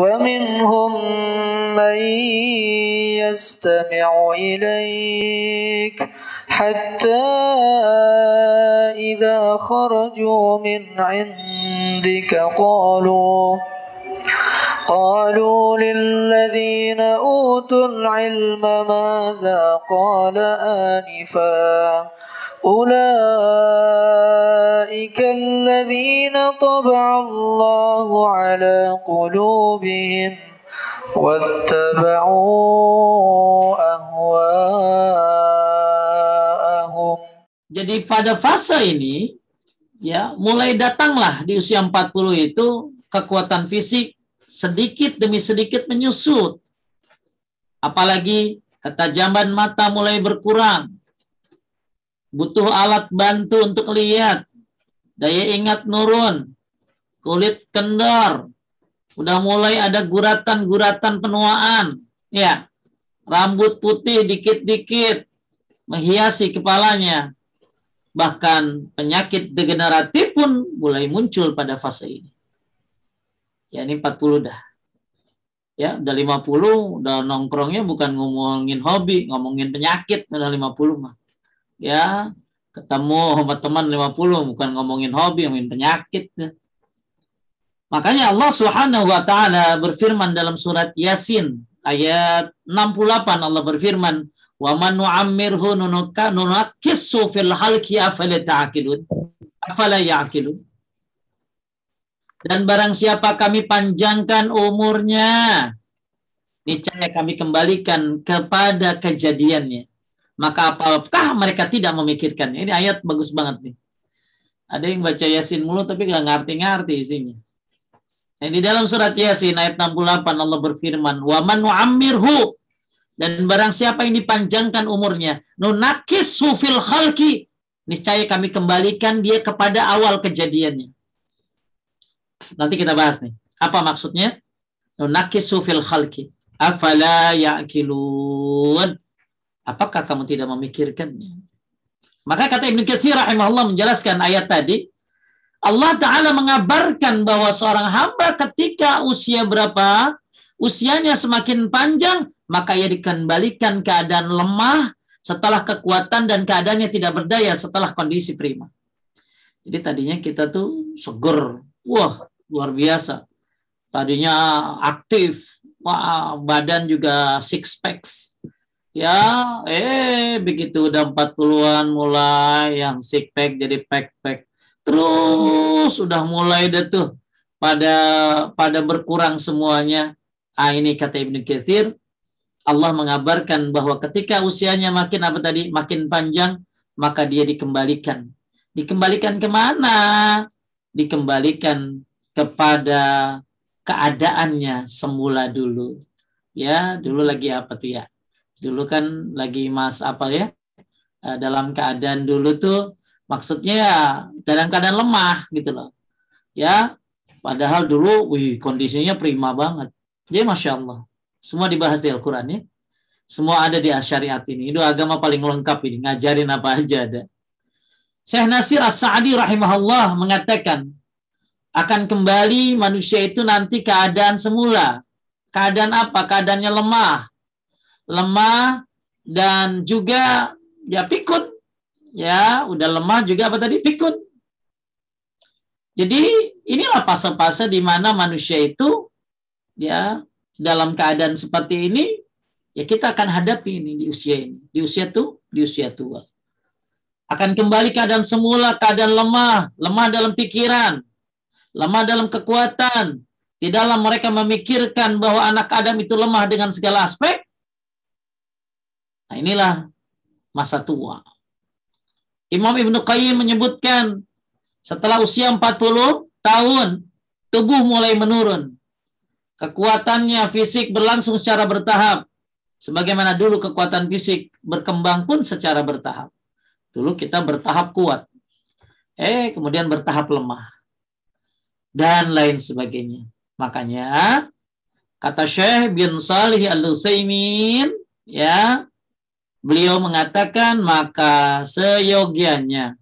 ومنهم من يستمع إليك حتى إذا خرجوا من عندك قالوا قالوا للذين أوتوا العلم ماذا قال آنفاً أولئك الذين طبع الله على قلوبهم واتبعوا أهواءهم Jadi pada fase ini ya mulai datanglah di usia 40 itu kekuatan fisik sedikit demi sedikit menyusut. Apalagi ketajaman mata mulai berkurang, butuh alat bantu untuk lihat, daya ingat nurun, kulit kendor, udah mulai ada guratan-guratan penuaan, ya, rambut putih dikit-dikit, menghiasi kepalanya, bahkan penyakit degeneratif pun mulai muncul pada fase ini. Ya ini 40 dah. Ya, udah 50, udah nongkrongnya bukan ngomongin hobi, ngomongin penyakit udah 50 mah ya ketemu sama teman 50 bukan ngomongin hobi ngomongin penyakit makanya Allah Subhanahu wa taala berfirman dalam surat Yasin ayat 68 Allah berfirman wa man nu'ammirhu nunakka fil halqi afala ta'qilun afala ya'qilun dan barang siapa kami panjangkan umurnya niscaya kami kembalikan kepada kejadiannya maka apakah mereka tidak memikirkan Ini ayat bagus banget nih. Ada yang baca Yasin mulu tapi nggak ngerti-ngerti isinya. ini di dalam surat Yasin ayat 68 Allah berfirman, "Wa man nu'ammirhu" dan barang siapa yang dipanjangkan umurnya, nunakis sufil khalqi, niscaya kami kembalikan dia kepada awal kejadiannya. Nanti kita bahas nih. Apa maksudnya? Nunakis sufil khalqi. Afala ya'kilun. Apakah kamu tidak memikirkannya? Maka kata Ibnu Katsir rahimahullah menjelaskan ayat tadi, Allah Ta'ala mengabarkan bahwa seorang hamba ketika usia berapa, usianya semakin panjang, maka ia dikembalikan keadaan lemah setelah kekuatan dan keadaannya tidak berdaya setelah kondisi prima. Jadi tadinya kita tuh seger, wah luar biasa. Tadinya aktif, wah badan juga six packs ya eh begitu udah 40-an mulai yang six pack jadi pack pack terus sudah mulai deh tuh pada pada berkurang semuanya ah ini kata Ibnu Katsir Allah mengabarkan bahwa ketika usianya makin apa tadi makin panjang maka dia dikembalikan dikembalikan kemana dikembalikan kepada keadaannya semula dulu ya dulu lagi apa tuh ya dulu kan lagi Mas apa ya eh, dalam keadaan dulu tuh maksudnya ya keadaan keadaan lemah gitu loh ya padahal dulu wih kondisinya prima banget jadi ya, masya Allah semua dibahas di Al-Quran ya semua ada di syariat ini itu agama paling lengkap ini ngajarin apa aja ada Syekh Nasir As-Sa'di rahimahullah mengatakan akan kembali manusia itu nanti keadaan semula keadaan apa keadaannya lemah lemah dan juga ya pikun. Ya, udah lemah juga apa tadi? Pikun. Jadi inilah fase-fase di mana manusia itu ya dalam keadaan seperti ini ya kita akan hadapi ini di usia ini, di usia tuh, di usia tua. Akan kembali keadaan semula, keadaan lemah, lemah dalam pikiran, lemah dalam kekuatan. di dalam mereka memikirkan bahwa anak Adam itu lemah dengan segala aspek, Nah inilah masa tua. Imam Ibn Qayyim menyebutkan setelah usia 40 tahun tubuh mulai menurun. Kekuatannya fisik berlangsung secara bertahap. Sebagaimana dulu kekuatan fisik berkembang pun secara bertahap. Dulu kita bertahap kuat. Eh, kemudian bertahap lemah. Dan lain sebagainya. Makanya, kata Syekh bin Salih al-Usaimin, ya, Beliau mengatakan maka seyogianya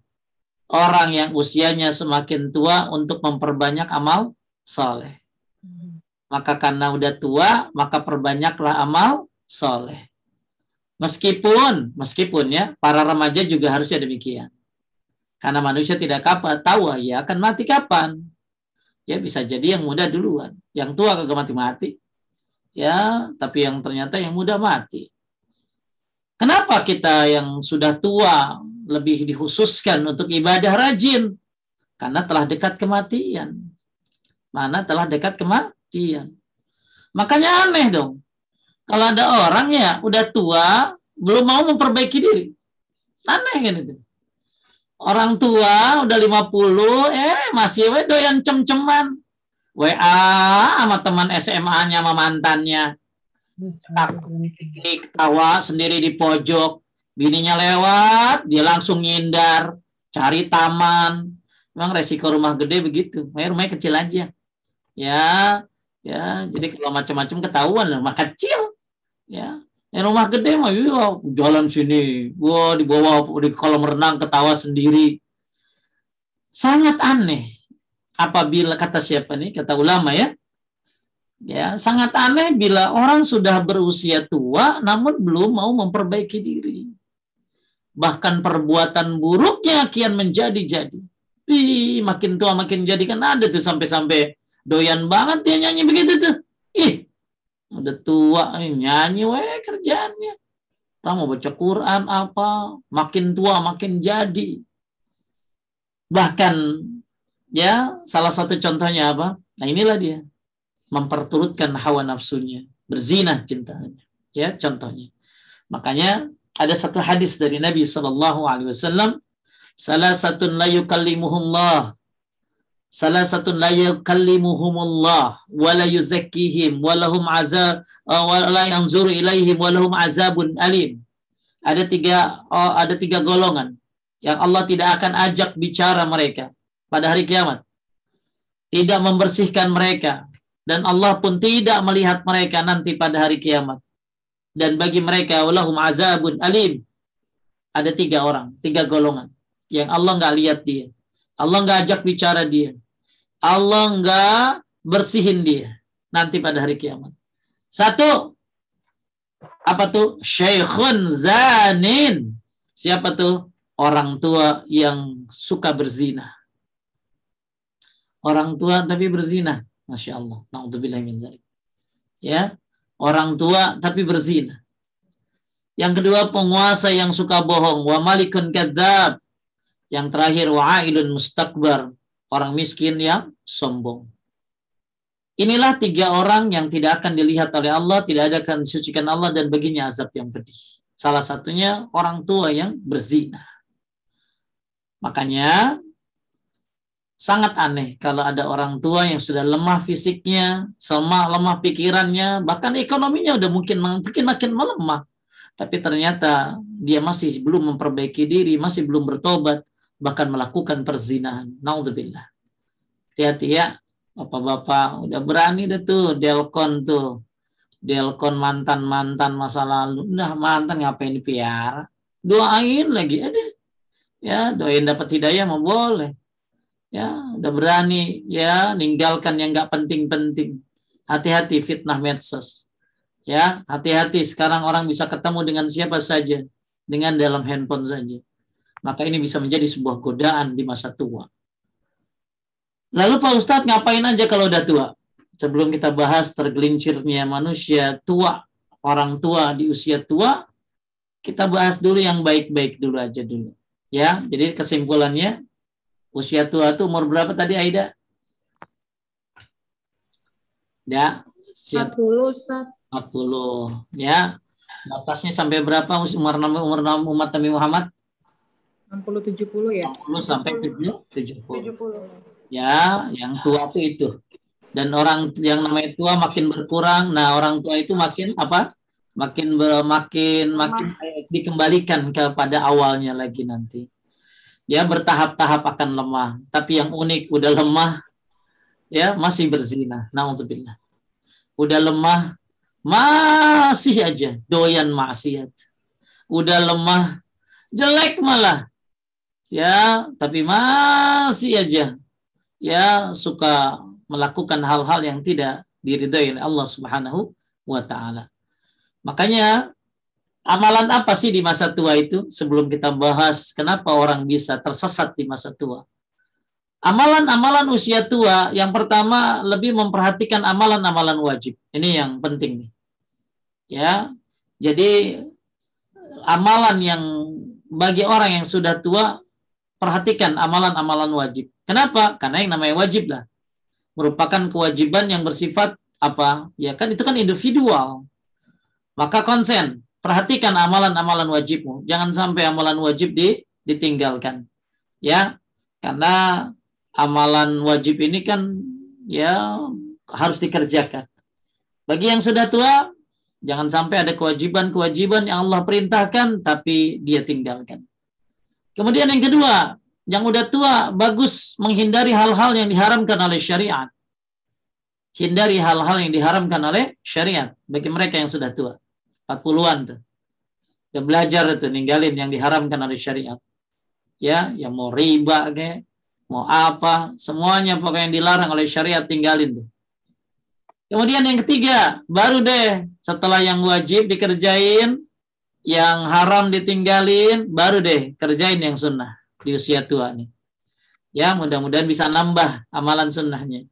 orang yang usianya semakin tua untuk memperbanyak amal soleh. Hmm. Maka karena udah tua, maka perbanyaklah amal soleh. Meskipun, meskipun ya, para remaja juga harusnya demikian. Karena manusia tidak kapan, tahu ah, ya akan mati kapan. Ya bisa jadi yang muda duluan, yang tua kagak mati-mati. Ya, tapi yang ternyata yang muda mati Kenapa kita yang sudah tua lebih dikhususkan untuk ibadah rajin? Karena telah dekat kematian. Mana telah dekat kematian. Makanya aneh dong. Kalau ada orang ya udah tua, belum mau memperbaiki diri. Aneh kan itu. Orang tua udah 50, eh masih we doyan cem-ceman. WA sama teman SMA-nya sama mantannya. Hmm, Kikik gitu. tawa sendiri di pojok. Bininya lewat, dia langsung ngindar, cari taman. Memang resiko rumah gede begitu. Makanya rumahnya kecil aja. Ya, ya. Jadi kalau macam-macam ketahuan rumah kecil. Ya, yang rumah gede mah iya jalan sini, gua di bawah di kolam renang ketawa sendiri. Sangat aneh apabila kata siapa nih? Kata ulama ya. Ya, sangat aneh bila orang sudah berusia tua namun belum mau memperbaiki diri. Bahkan perbuatan buruknya kian menjadi-jadi. Ih, makin tua makin jadi kan ada tuh sampai-sampai doyan banget dia nyanyi begitu tuh. Ih, udah tua nyanyi weh kerjaannya. tak mau baca Quran apa, makin tua makin jadi. Bahkan ya salah satu contohnya apa? Nah inilah dia memperturutkan hawa nafsunya, berzina cintanya. Ya, contohnya. Makanya ada satu hadis dari Nabi Shallallahu Alaihi Wasallam, salah satu layu kalimuhullah, salah satu layu kalimuhumullah wa walhum azab ilaihim walhum azabun alim ada tiga oh, ada tiga golongan yang Allah tidak akan ajak bicara mereka pada hari kiamat tidak membersihkan mereka dan Allah pun tidak melihat mereka nanti pada hari kiamat. Dan bagi mereka walahum azabun alim. Ada tiga orang, tiga golongan yang Allah nggak lihat dia. Allah nggak ajak bicara dia. Allah nggak bersihin dia nanti pada hari kiamat. Satu, apa tuh? Syekhun zanin. Siapa tuh? Orang tua yang suka berzina. Orang tua tapi berzina Masya Allah. Na'udzubillah min zalik. Ya. Orang tua tapi berzina. Yang kedua penguasa yang suka bohong. Wa malikun kadzab. Yang terakhir wa'ailun mustakbar. Orang miskin yang sombong. Inilah tiga orang yang tidak akan dilihat oleh Allah, tidak ada akan disucikan Allah dan baginya azab yang pedih. Salah satunya orang tua yang berzina. Makanya sangat aneh kalau ada orang tua yang sudah lemah fisiknya, sama lemah pikirannya, bahkan ekonominya udah mungkin makin makin melemah. Tapi ternyata dia masih belum memperbaiki diri, masih belum bertobat, bahkan melakukan perzinahan. Naudzubillah. Hati-hati ya, bapak-bapak udah berani deh tuh delkon tuh. Delkon mantan-mantan masa lalu. Nah, mantan ngapain dipiara? Doain lagi, ada. Ya, doain dapat hidayah mau boleh ya udah berani ya ninggalkan yang nggak penting-penting hati-hati fitnah medsos ya hati-hati sekarang orang bisa ketemu dengan siapa saja dengan dalam handphone saja maka ini bisa menjadi sebuah godaan di masa tua lalu pak ustadz ngapain aja kalau udah tua sebelum kita bahas tergelincirnya manusia tua orang tua di usia tua kita bahas dulu yang baik-baik dulu aja dulu ya jadi kesimpulannya Usia tua itu umur berapa tadi Aida? Ya, 40 Ustaz. 40 ya. Batasnya sampai berapa umur nama umur nama umat Nabi Muhammad? 60 70 ya. 60 sampai 70 70. 70. Ya, yang tua itu itu. Dan orang yang namanya tua makin berkurang. Nah, orang tua itu makin apa? Makin ber, makin makin dikembalikan kepada awalnya lagi nanti ya bertahap-tahap akan lemah. Tapi yang unik udah lemah ya masih berzina. Nauzubillah. Udah lemah masih aja doyan maksiat. Udah lemah jelek malah. Ya, tapi masih aja ya suka melakukan hal-hal yang tidak diridhai oleh Allah Subhanahu wa taala. Makanya Amalan apa sih di masa tua itu? Sebelum kita bahas kenapa orang bisa tersesat di masa tua. Amalan-amalan usia tua yang pertama lebih memperhatikan amalan-amalan wajib. Ini yang penting nih. Ya. Jadi amalan yang bagi orang yang sudah tua perhatikan amalan-amalan wajib. Kenapa? Karena yang namanya wajib lah merupakan kewajiban yang bersifat apa? Ya kan itu kan individual. Maka konsen perhatikan amalan-amalan wajibmu. Jangan sampai amalan wajib di, ditinggalkan. Ya, karena amalan wajib ini kan ya harus dikerjakan. Bagi yang sudah tua, jangan sampai ada kewajiban-kewajiban yang Allah perintahkan tapi dia tinggalkan. Kemudian yang kedua, yang udah tua bagus menghindari hal-hal yang diharamkan oleh syariat. Hindari hal-hal yang diharamkan oleh syariat bagi mereka yang sudah tua. 40-an tuh. Dia belajar itu ninggalin yang diharamkan oleh syariat. Ya, yang mau riba ke, mau apa, semuanya pokoknya yang dilarang oleh syariat tinggalin tuh. Kemudian yang ketiga, baru deh setelah yang wajib dikerjain, yang haram ditinggalin, baru deh kerjain yang sunnah di usia tua nih. Ya, mudah-mudahan bisa nambah amalan sunnahnya.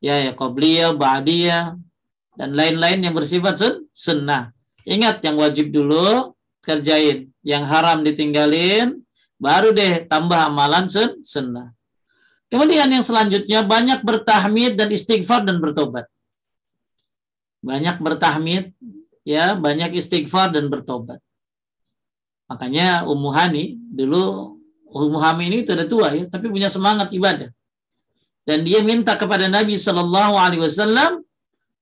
Ya, ya, qobliyah, ba'diyah, dan lain-lain yang bersifat sun, sunnah. Ingat yang wajib dulu kerjain, yang haram ditinggalin, baru deh tambah amalan sun sunnah. Kemudian yang selanjutnya banyak bertahmid dan istighfar dan bertobat. Banyak bertahmid, ya banyak istighfar dan bertobat. Makanya Ummu Hani dulu Ummu Hani ini sudah tua ya, tapi punya semangat ibadah. Dan dia minta kepada Nabi Shallallahu Alaihi Wasallam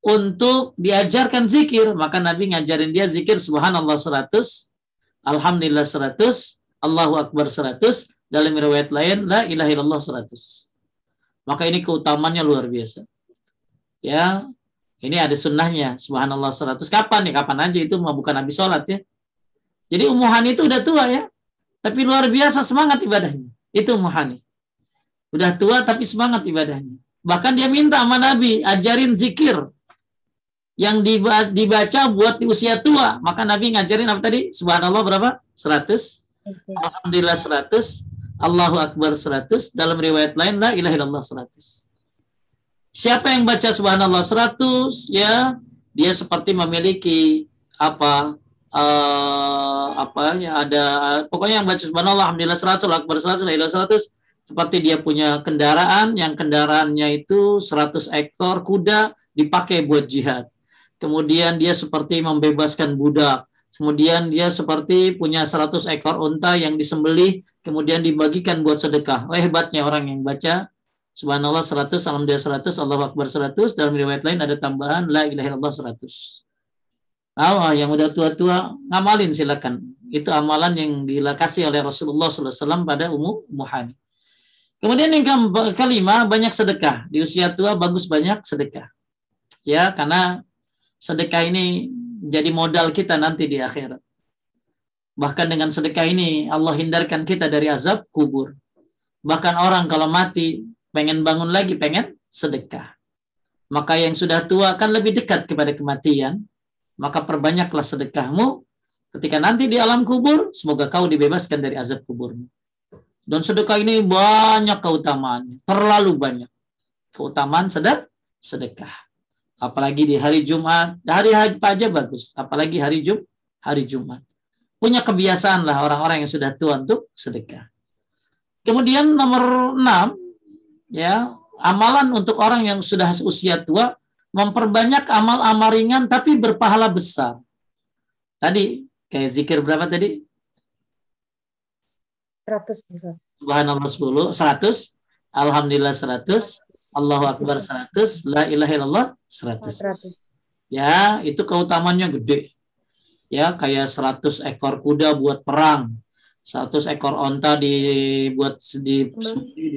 untuk diajarkan zikir. Maka Nabi ngajarin dia zikir subhanallah 100, alhamdulillah 100, Allahu akbar 100, dalam riwayat lain la ilaha illallah 100. Maka ini keutamannya luar biasa. Ya, ini ada sunnahnya subhanallah 100. Kapan ya? Kapan aja itu bukan Nabi sholat ya. Jadi Umuhani itu udah tua ya. Tapi luar biasa semangat ibadahnya. Itu Umuhani. Udah tua tapi semangat ibadahnya. Bahkan dia minta sama Nabi, ajarin zikir yang dibaca buat di usia tua. Maka Nabi ngajarin apa tadi? Subhanallah berapa? 100. Alhamdulillah 100. Allahu Akbar 100. Dalam riwayat lain, La ilaha illallah 100. Siapa yang baca subhanallah 100, ya dia seperti memiliki apa uh, apa ya ada pokoknya yang baca subhanallah alhamdulillah 100 akbar 100 la 100 seperti dia punya kendaraan yang kendaraannya itu 100 ekor kuda dipakai buat jihad kemudian dia seperti membebaskan budak, kemudian dia seperti punya 100 ekor unta yang disembelih, kemudian dibagikan buat sedekah. Oh, hebatnya orang yang baca Subhanallah 100, Alhamdulillah 100, Allah Akbar 100, dalam riwayat lain ada tambahan La ilaha illallah 100. Ah, yang udah tua-tua ngamalin silakan. Itu amalan yang dilakasi oleh Rasulullah SAW pada umum muhani. Kemudian yang kelima banyak sedekah di usia tua bagus banyak sedekah. Ya karena sedekah ini jadi modal kita nanti di akhirat. Bahkan dengan sedekah ini Allah hindarkan kita dari azab kubur. Bahkan orang kalau mati pengen bangun lagi, pengen sedekah. Maka yang sudah tua kan lebih dekat kepada kematian. Maka perbanyaklah sedekahmu. Ketika nanti di alam kubur, semoga kau dibebaskan dari azab kuburmu. Dan sedekah ini banyak keutamaannya, terlalu banyak. Keutamaan sedekah apalagi di hari Jumat. Nah, hari apa aja bagus, apalagi hari Jum hari Jumat. Punya kebiasaan lah orang-orang yang sudah tua untuk sedekah. Kemudian nomor enam, ya amalan untuk orang yang sudah usia tua memperbanyak amal-amal ringan tapi berpahala besar. Tadi kayak zikir berapa tadi? 100. Subhanallah sepuluh. Seratus. Alhamdulillah seratus. Allahu Akbar 100, la ilaha illallah 100. 100. Ya, itu keutamannya gede. Ya, kayak 100 ekor kuda buat perang, 100 ekor onta dibuat di,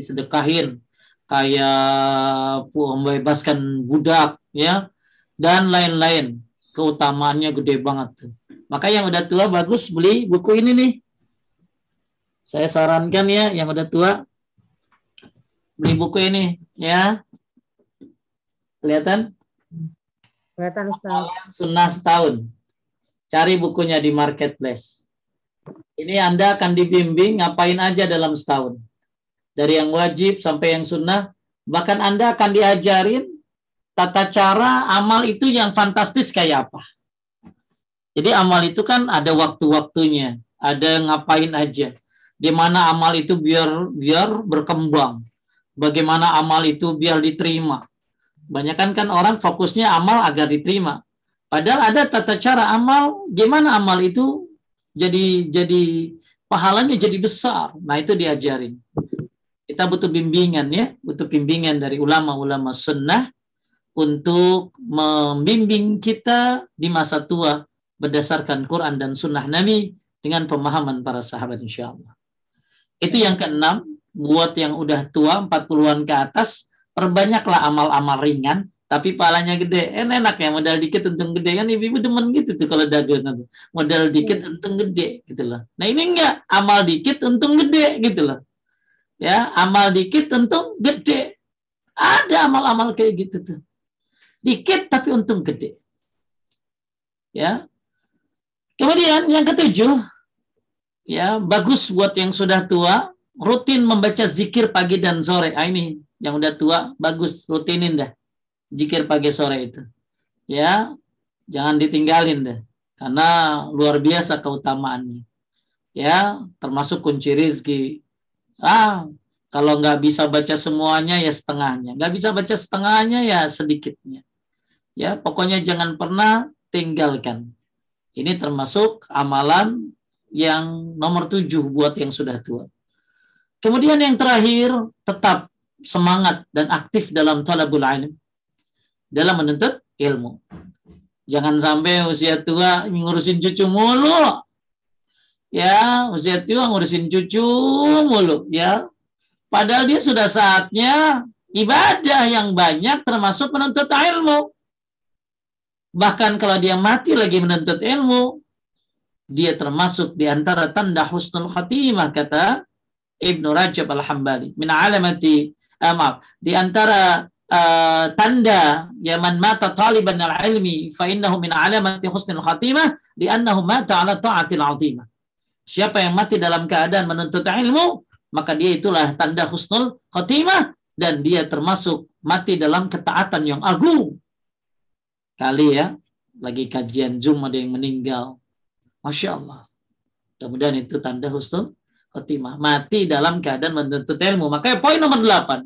disedekahin, kayak membebaskan budak, ya, dan lain-lain. Keutamaannya gede banget. Maka yang udah tua bagus beli buku ini nih. Saya sarankan ya yang udah tua beli buku ini Ya. Kelihatan? Kelihatan Ustaz. Sunnah setahun. Cari bukunya di marketplace. Ini Anda akan dibimbing ngapain aja dalam setahun. Dari yang wajib sampai yang sunnah. Bahkan Anda akan diajarin tata cara amal itu yang fantastis kayak apa. Jadi amal itu kan ada waktu-waktunya, ada ngapain aja. Di mana amal itu biar biar berkembang. Bagaimana amal itu biar diterima. Banyakan kan orang fokusnya amal agar diterima. Padahal ada tata cara amal, gimana amal itu jadi jadi pahalanya jadi besar. Nah, itu diajarin. Kita butuh bimbingan ya, butuh bimbingan dari ulama-ulama sunnah untuk membimbing kita di masa tua berdasarkan Quran dan sunnah Nabi dengan pemahaman para sahabat insya Allah. Itu yang keenam buat yang udah tua 40-an ke atas perbanyaklah amal-amal ringan tapi palanya gede eh, enak ya modal dikit untung gede kan ibu-ibu demen gitu tuh kalau dagang tuh modal dikit iya. untung gede gitu loh nah ini enggak amal dikit untung gede gitu loh ya amal dikit untung gede ada amal-amal kayak gitu tuh dikit tapi untung gede ya kemudian yang ketujuh ya bagus buat yang sudah tua rutin membaca zikir pagi dan sore. Ah, ini yang udah tua bagus rutinin dah zikir pagi sore itu. Ya, jangan ditinggalin dah karena luar biasa keutamaannya. Ya, termasuk kunci rizki. Ah, kalau nggak bisa baca semuanya ya setengahnya. Nggak bisa baca setengahnya ya sedikitnya. Ya, pokoknya jangan pernah tinggalkan. Ini termasuk amalan yang nomor tujuh buat yang sudah tua. Kemudian yang terakhir, tetap semangat dan aktif dalam talabul ilm, dalam menuntut ilmu. Jangan sampai usia tua ngurusin cucu mulu. Ya, usia tua ngurusin cucu mulu, ya. Padahal dia sudah saatnya ibadah yang banyak termasuk menuntut ilmu. Bahkan kalau dia mati lagi menuntut ilmu, dia termasuk di antara tanda husnul khatimah kata Ibnu Rajab Al-Hambali. Min alamati, amal eh, maaf, di antara uh, tanda ya man mata taliban al-ilmi fa innahu min alamati husnil khatimah di annahu mata ala ta'atil azimah. Siapa yang mati dalam keadaan menuntut ilmu, maka dia itulah tanda husnul khatimah dan dia termasuk mati dalam ketaatan yang agung. Kali ya, lagi kajian Zoom ada yang meninggal. Masya Allah. Mudah-mudahan itu tanda husnul khotimah. Mati dalam keadaan menuntut ilmu. Makanya poin nomor 8.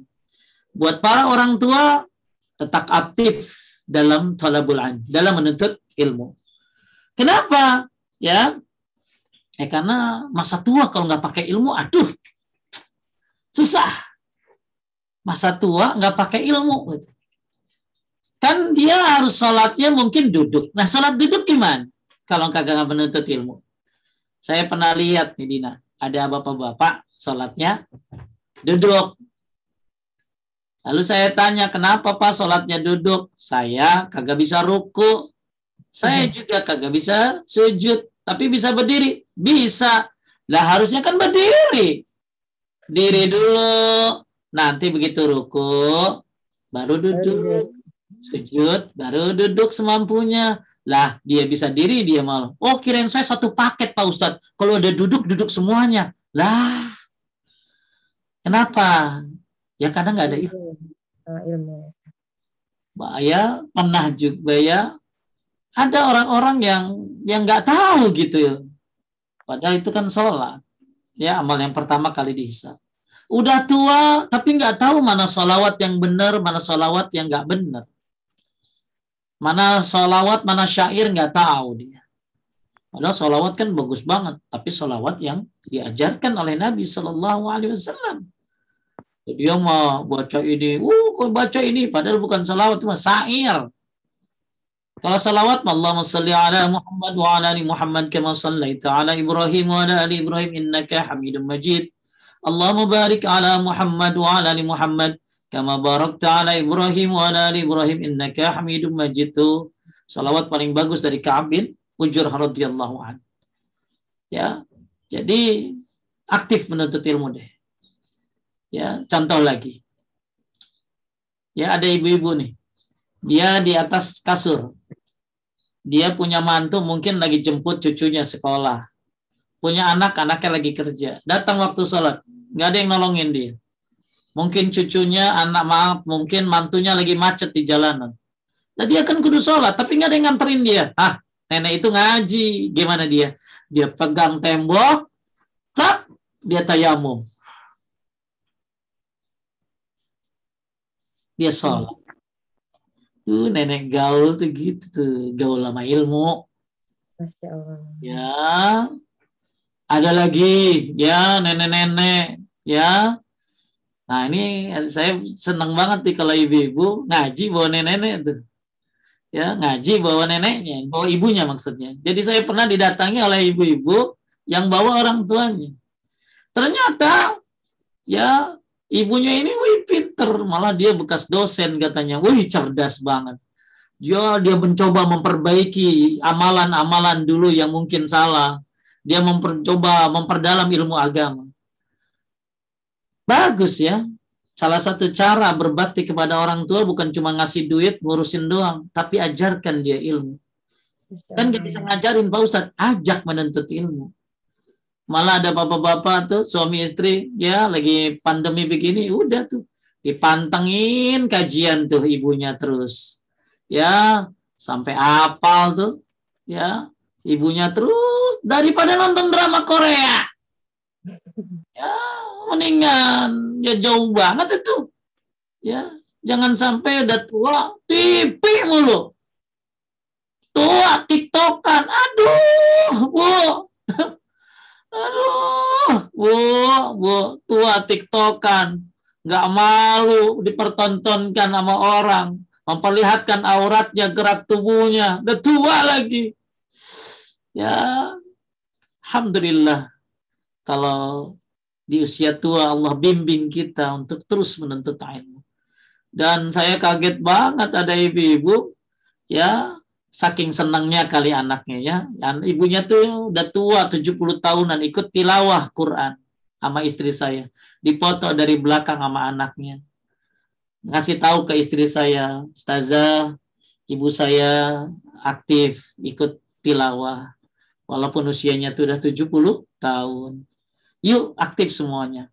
Buat para orang tua, tetap aktif dalam tolabul an, dalam menuntut ilmu. Kenapa? Ya, eh, karena masa tua kalau nggak pakai ilmu, aduh, susah. Masa tua nggak pakai ilmu. Gitu. Kan dia harus sholatnya mungkin duduk. Nah, sholat duduk gimana? Kalau kagak menuntut ilmu. Saya pernah lihat nih Dina ada bapak-bapak sholatnya duduk. Lalu saya tanya, kenapa Pak sholatnya duduk? Saya kagak bisa ruku. Saya hmm. juga kagak bisa sujud. Tapi bisa berdiri? Bisa. Lah harusnya kan berdiri. Diri dulu. Nanti begitu ruku, baru duduk. Sujud, baru duduk semampunya. Lah, dia bisa diri, dia malu. Oh, kirain saya satu paket, Pak Ustadz. Kalau ada duduk, duduk semuanya. Lah, kenapa? Ya karena nggak ada ilmu. Ah, ilmu. ayah pernah juga ya, ada orang-orang yang yang nggak tahu gitu ya. Padahal itu kan sholat. Ya, amal yang pertama kali dihisap. Udah tua, tapi nggak tahu mana sholawat yang benar, mana sholawat yang nggak benar. Mana sholawat, mana syair nggak tahu dia. Padahal sholawat kan bagus banget, tapi sholawat yang diajarkan oleh Nabi Shallallahu Alaihi Wasallam. Dia mau baca ini, uh, kok baca ini, padahal bukan sholawat, cuma syair. Kalau salawat, Allahumma salli ala Muhammad wa ala ali Muhammad kama sallaita ala Ibrahim wa ala ali Ibrahim innaka Hamidum Majid. Allahumma barik ala Muhammad wa ala ali Muhammad Kama barakta ala Ibrahim wa ala ali Ibrahim innaka Hamidum Majid. Salawat paling bagus dari Ka'ab bin Ujur radhiyallahu an. Ya. Jadi aktif menuntut ilmu deh. Ya, contoh lagi. Ya, ada ibu-ibu nih. Dia di atas kasur. Dia punya mantu mungkin lagi jemput cucunya sekolah. Punya anak, anaknya lagi kerja. Datang waktu sholat. Nggak ada yang nolongin dia. Mungkin cucunya, anak maaf, mungkin mantunya lagi macet di jalanan. Nah dia kan kudu sholat, tapi nggak ada yang nganterin dia. Ah, nenek itu ngaji. Gimana dia? Dia pegang tembok, tak, dia tayamum. Dia sholat. Tuh, nenek gaul tuh gitu tuh. Gaul lama ilmu. Masya Allah. Ya. Ada lagi, ya nenek-nenek, ya Nah ini saya senang banget nih kalau ibu-ibu ngaji bawa nenek-nenek tuh. Ya, ngaji bawa neneknya, bawa ibunya maksudnya. Jadi saya pernah didatangi oleh ibu-ibu yang bawa orang tuanya. Ternyata ya ibunya ini wih pinter, malah dia bekas dosen katanya. Wih cerdas banget. Dia ya, dia mencoba memperbaiki amalan-amalan dulu yang mungkin salah. Dia mencoba memperdalam ilmu agama. Bagus ya. Salah satu cara berbakti kepada orang tua bukan cuma ngasih duit, ngurusin doang, tapi ajarkan dia ilmu. Kan gak bisa ngajarin Pak Ustadz, ajak menuntut ilmu. Malah ada bapak-bapak tuh, suami istri, ya lagi pandemi begini, udah tuh. Dipantengin kajian tuh ibunya terus. Ya, sampai apal tuh. Ya, ibunya terus daripada nonton drama Korea. Ya, mendingan ya jauh banget itu. Ya, jangan sampai udah tua TV mulu. Tua TikTokan. Aduh, Bu. Aduh, Bu, Bu, tua TikTokan. Nggak malu dipertontonkan sama orang memperlihatkan auratnya, gerak tubuhnya, udah tua lagi. Ya, Alhamdulillah kalau di usia tua Allah bimbing kita untuk terus menuntut ilmu. Dan saya kaget banget ada ibu-ibu ya saking senangnya kali anaknya ya. Dan ibunya tuh udah tua 70 tahunan ikut tilawah Quran sama istri saya. Dipoto dari belakang sama anaknya. Ngasih tahu ke istri saya, Staza, ibu saya aktif ikut tilawah. Walaupun usianya tuh udah 70 tahun Yuk aktif semuanya.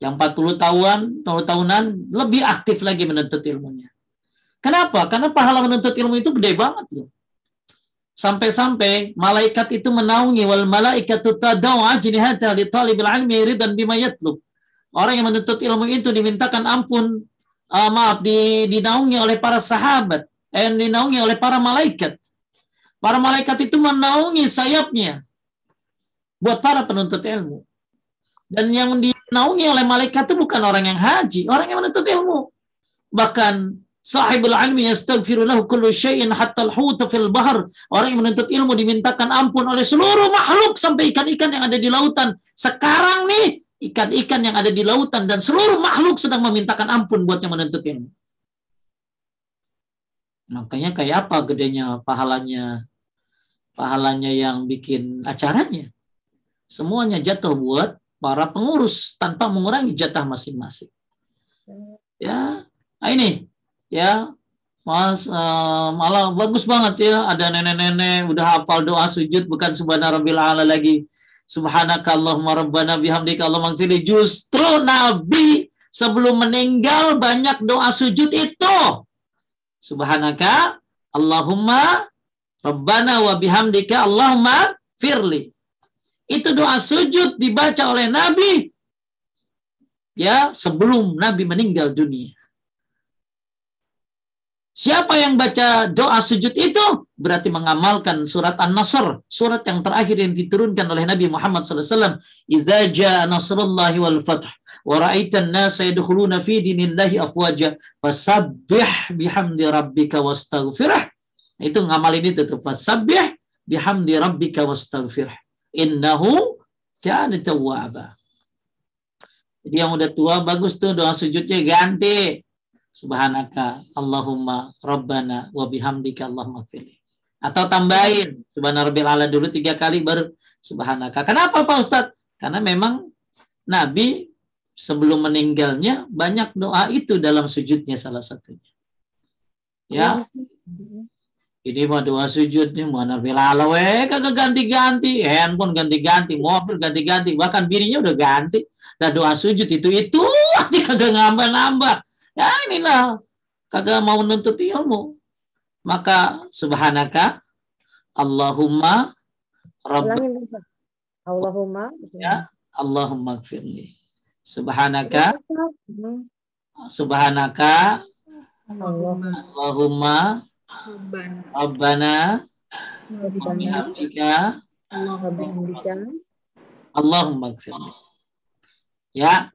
Yang 40 tahun, 40 tahunan lebih aktif lagi menuntut ilmunya. Kenapa? Karena pahala menuntut ilmu itu gede banget loh. Sampai-sampai malaikat itu menaungi wal malaikatu tadau ajnihata li talibil ilmi dan bima yatlub. Orang yang menuntut ilmu itu dimintakan ampun uh, maaf di, dinaungi oleh para sahabat dan eh, dinaungi oleh para malaikat. Para malaikat itu menaungi sayapnya buat para penuntut ilmu. Dan yang dinaungi oleh malaikat itu bukan orang yang haji, orang yang menuntut ilmu. Bahkan sahibul ilmi yastaghfirullahu kullu syai'in hatta al-huta fil bahr. Orang yang menuntut ilmu dimintakan ampun oleh seluruh makhluk sampai ikan-ikan yang ada di lautan. Sekarang nih ikan-ikan yang ada di lautan dan seluruh makhluk sedang memintakan ampun buat yang menuntut ilmu. Makanya kayak apa gedenya pahalanya pahalanya yang bikin acaranya. Semuanya jatuh buat para pengurus tanpa mengurangi jatah masing-masing. Ya, nah ini ya Mas uh, eh, malah bagus banget ya ada nenek-nenek udah hafal doa sujud bukan subhanarabbil ala lagi. Subhanakallahumma rabbana bihamdika Allahumma gfirli. Justru Nabi sebelum meninggal banyak doa sujud itu. Subhanaka Allahumma rabbana wa bihamdika Allahumma firli itu doa sujud dibaca oleh Nabi ya sebelum Nabi meninggal dunia. Siapa yang baca doa sujud itu berarti mengamalkan surat An-Nasr, surat yang terakhir yang diturunkan oleh Nabi Muhammad SAW. Iza jaa nasrullahi wal fath wa ra'aitan nasa yadkhuluna fi dinillahi afwaja fasabbih bihamdi rabbika wastaghfirah. Itu ngamalin itu tuh fasabbih bihamdi rabbika wastaghfirah innahu kana tawwaba. Jadi yang udah tua bagus tuh doa sujudnya ganti. Subhanaka Allahumma Rabbana wa bihamdika Allahumma fili. Atau tambahin Subhana Rabbil Ala dulu tiga kali baru Subhanaka. Kenapa Pak Ustadz? Karena memang Nabi sebelum meninggalnya banyak doa itu dalam sujudnya salah satunya. Ya. Iya ini mah doa sujud nih mana belalo eh, kagak ganti-ganti, handphone ganti-ganti, mobil ganti-ganti, bahkan birinya udah ganti. Dan doa sujud itu itu aja kagak nambah-nambah. Ya inilah kagak mau menuntut ilmu. Maka subhanaka Allahumma Rabb Allahumma ya Allahumma gfirli. Subhanaka Subhanaka Allahumma Rabbana Rabbana Allahumma gfirli. Ya.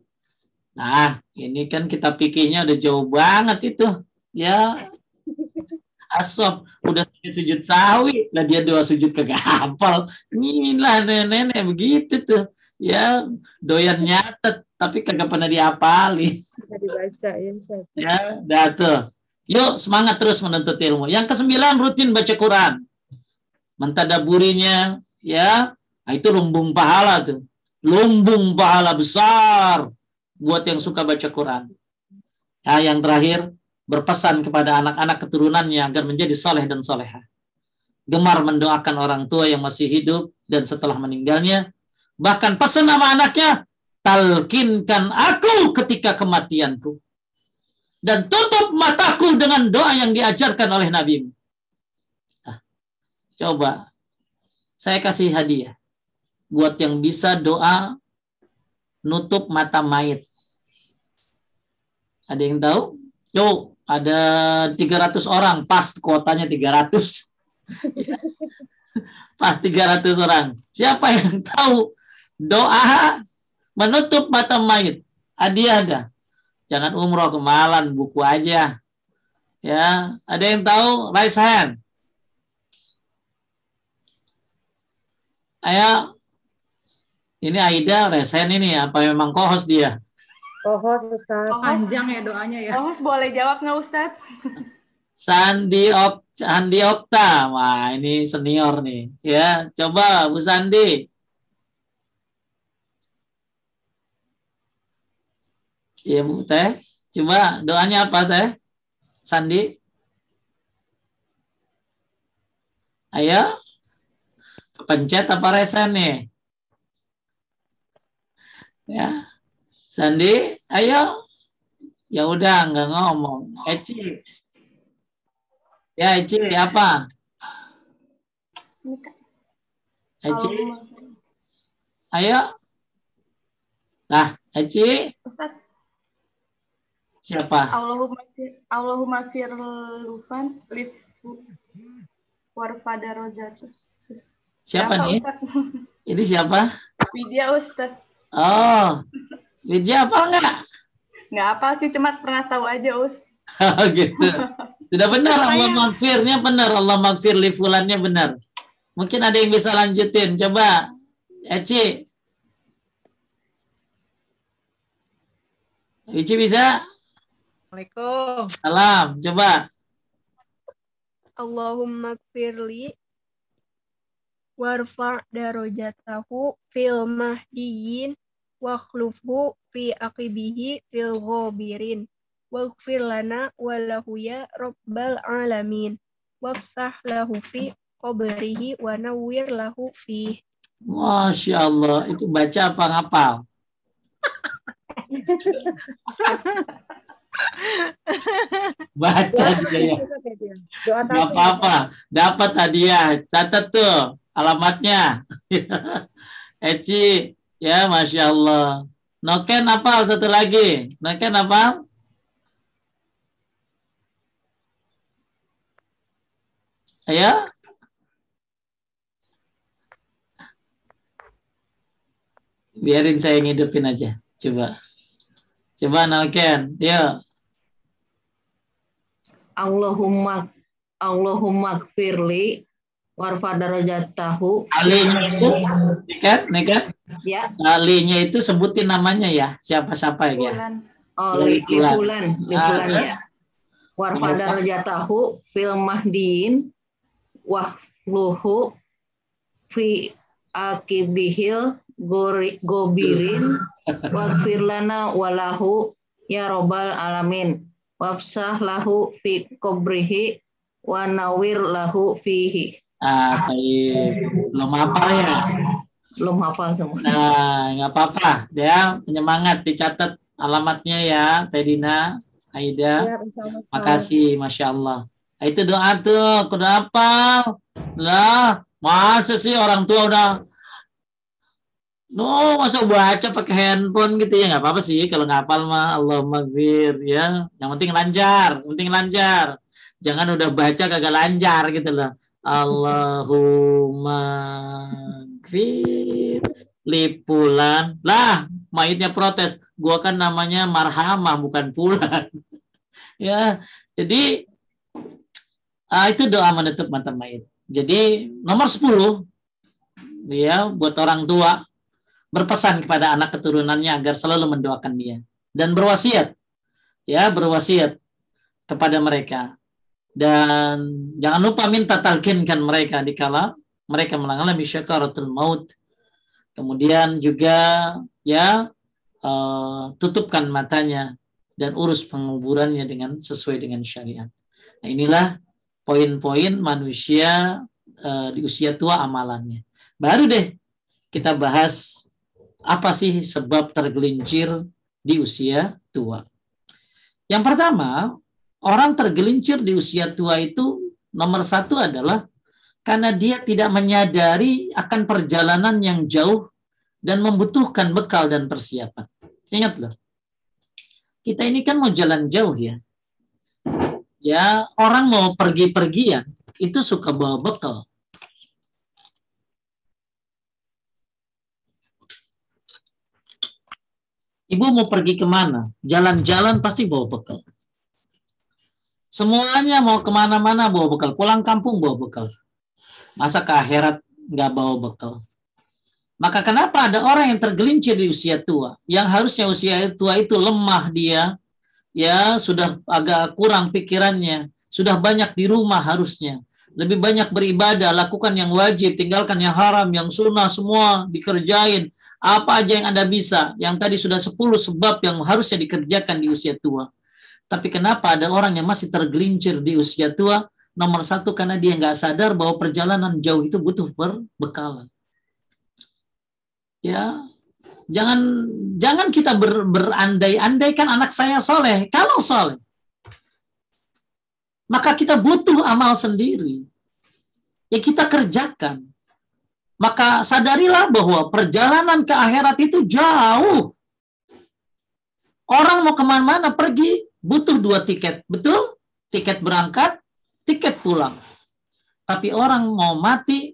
Nah, ini kan kita pikirnya udah jauh banget itu. Ya. Asop udah sujud sawi, lah dia doa sujud ke hafal. Inilah nenek-nenek begitu tuh. Ya, doyan nyatet tapi kagak pernah dihafali. Dibaca ya, Ustaz. Ya, dah tuh. Yuk semangat terus menuntut ilmu. Yang kesembilan rutin baca Quran. Mentadaburinya ya, ah, itu lumbung pahala tuh. Lumbung pahala besar buat yang suka baca Quran. Nah, yang terakhir berpesan kepada anak-anak keturunannya agar menjadi soleh dan soleha. Gemar mendoakan orang tua yang masih hidup dan setelah meninggalnya. Bahkan pesan sama anaknya, talkinkan aku ketika kematianku dan tutup mataku dengan doa yang diajarkan oleh Nabi. Nah, coba saya kasih hadiah buat yang bisa doa nutup mata mait. Ada yang tahu? Yo, ada 300 orang, pas kuotanya 300. pas 300 orang. Siapa yang tahu doa menutup mata mait? Hadiah ada. Jangan umroh kemalan, buku aja. Ya, ada yang tahu? Raise hand. Ayo. Ini Aida raise hand ini apa memang kohos dia? Kohos Ustaz. Kohos. Panjang ya doanya ya. Kohos boleh jawab nggak Ustaz? Sandi Op Sandi Opta. Wah, ini senior nih. Ya, coba Bu Sandi. Iya Bu Teh. Coba doanya apa Teh? Sandi. Ayo. pencet apa resen nih? Ya. Sandi, ayo. Ya udah nggak ngomong. Eci. Ya Eci apa? Eci. Ayo. Nah, Eci. Ustaz, Siapa? Allahumma Allahumma lufan lifu warfada rozatu. Siapa, siapa nih? Ini siapa? Widya Ustaz. Oh, Widya apa enggak? Enggak apa sih, cuma pernah tahu aja Oh gitu. Sudah benar Allah magfirnya benar, Allah magfir lifulannya benar. Mungkin ada yang bisa lanjutin. Coba Eci. Eci bisa? Assalamualaikum. Salam. Coba. Allahumma kfirli warfa' darajatahu fil mahdiyin wa khlufhu fi aqibihi fil ghabirin waghfir lana walahu ya rabbal alamin wafsah lahu fi qabrihi wa nawwir lahu fi Masya Allah, itu baca apa ngapal? Baca dia ya. Gak apa-apa. Dapat hadiah. Catat tuh alamatnya. Eci, ya Masya Allah. Noken apa satu lagi? Noken apa? Ya? Biarin saya ngidupin aja. Coba. Coba Nalken, ya. Allahumma Allahumma gfirli warfa darajatahu. Alinya itu, nekat, nekat. Ya. Alinya itu sebutin namanya ya, siapa-siapa ya. Bulan. Oh, li, li ah, ya. Warfa darajatahu fil mahdiin wahluhu fi akibihil gobirin Waghfir lana walahu ya robbal alamin. Wafsah lahu fi kubrihi wa nawir lahu fihi. Ah, baik. Belum apa ya? Belum hafal semua. Nah, nggak apa-apa. Ya, penyemangat dicatat alamatnya ya, Tedina, Aida. Ya, Makasih, Masya Allah. Itu doa tuh, kenapa? Lah, masa sih orang tua udah No, oh, masa baca pakai handphone gitu ya nggak apa-apa sih kalau ngapal mah Allah magfir ya. Yang penting lancar, yang penting lancar. Jangan udah baca kagak lancar gitu loh. Allahumma gfir lipulan. Lah, mayitnya protes. Gua kan namanya marhamah bukan pulan. ya, jadi uh, itu doa menutup mata mayit. Jadi nomor 10 ya buat orang tua berpesan kepada anak keturunannya agar selalu mendoakan dia dan berwasiat ya berwasiat kepada mereka dan jangan lupa minta talkinkan mereka dikala mereka mengalami syakaratul maut kemudian juga ya uh, tutupkan matanya dan urus penguburannya dengan sesuai dengan syariat nah inilah poin-poin manusia uh, di usia tua amalannya baru deh kita bahas apa sih sebab tergelincir di usia tua? Yang pertama, orang tergelincir di usia tua itu nomor satu adalah karena dia tidak menyadari akan perjalanan yang jauh dan membutuhkan bekal dan persiapan. Ingatlah, kita ini kan mau jalan jauh ya. Ya, orang mau pergi-pergian itu suka bawa bekal. Ibu mau pergi kemana? Jalan-jalan pasti bawa bekal. Semuanya mau kemana-mana bawa bekal. Pulang kampung bawa bekal. Masa ke akhirat nggak bawa bekal? Maka kenapa ada orang yang tergelincir di usia tua? Yang harusnya usia tua itu lemah dia, ya sudah agak kurang pikirannya, sudah banyak di rumah harusnya. Lebih banyak beribadah, lakukan yang wajib, tinggalkan yang haram, yang sunnah, semua dikerjain. Apa aja yang Anda bisa? Yang tadi sudah 10 sebab yang harusnya dikerjakan di usia tua. Tapi kenapa ada orang yang masih tergelincir di usia tua? Nomor satu karena dia nggak sadar bahwa perjalanan jauh itu butuh perbekalan. Ya, jangan jangan kita ber, berandai-andaikan anak saya soleh. Kalau soleh, maka kita butuh amal sendiri. Ya kita kerjakan maka sadarilah bahwa perjalanan ke akhirat itu jauh. Orang mau kemana-mana pergi butuh dua tiket, betul? Tiket berangkat, tiket pulang. Tapi orang mau mati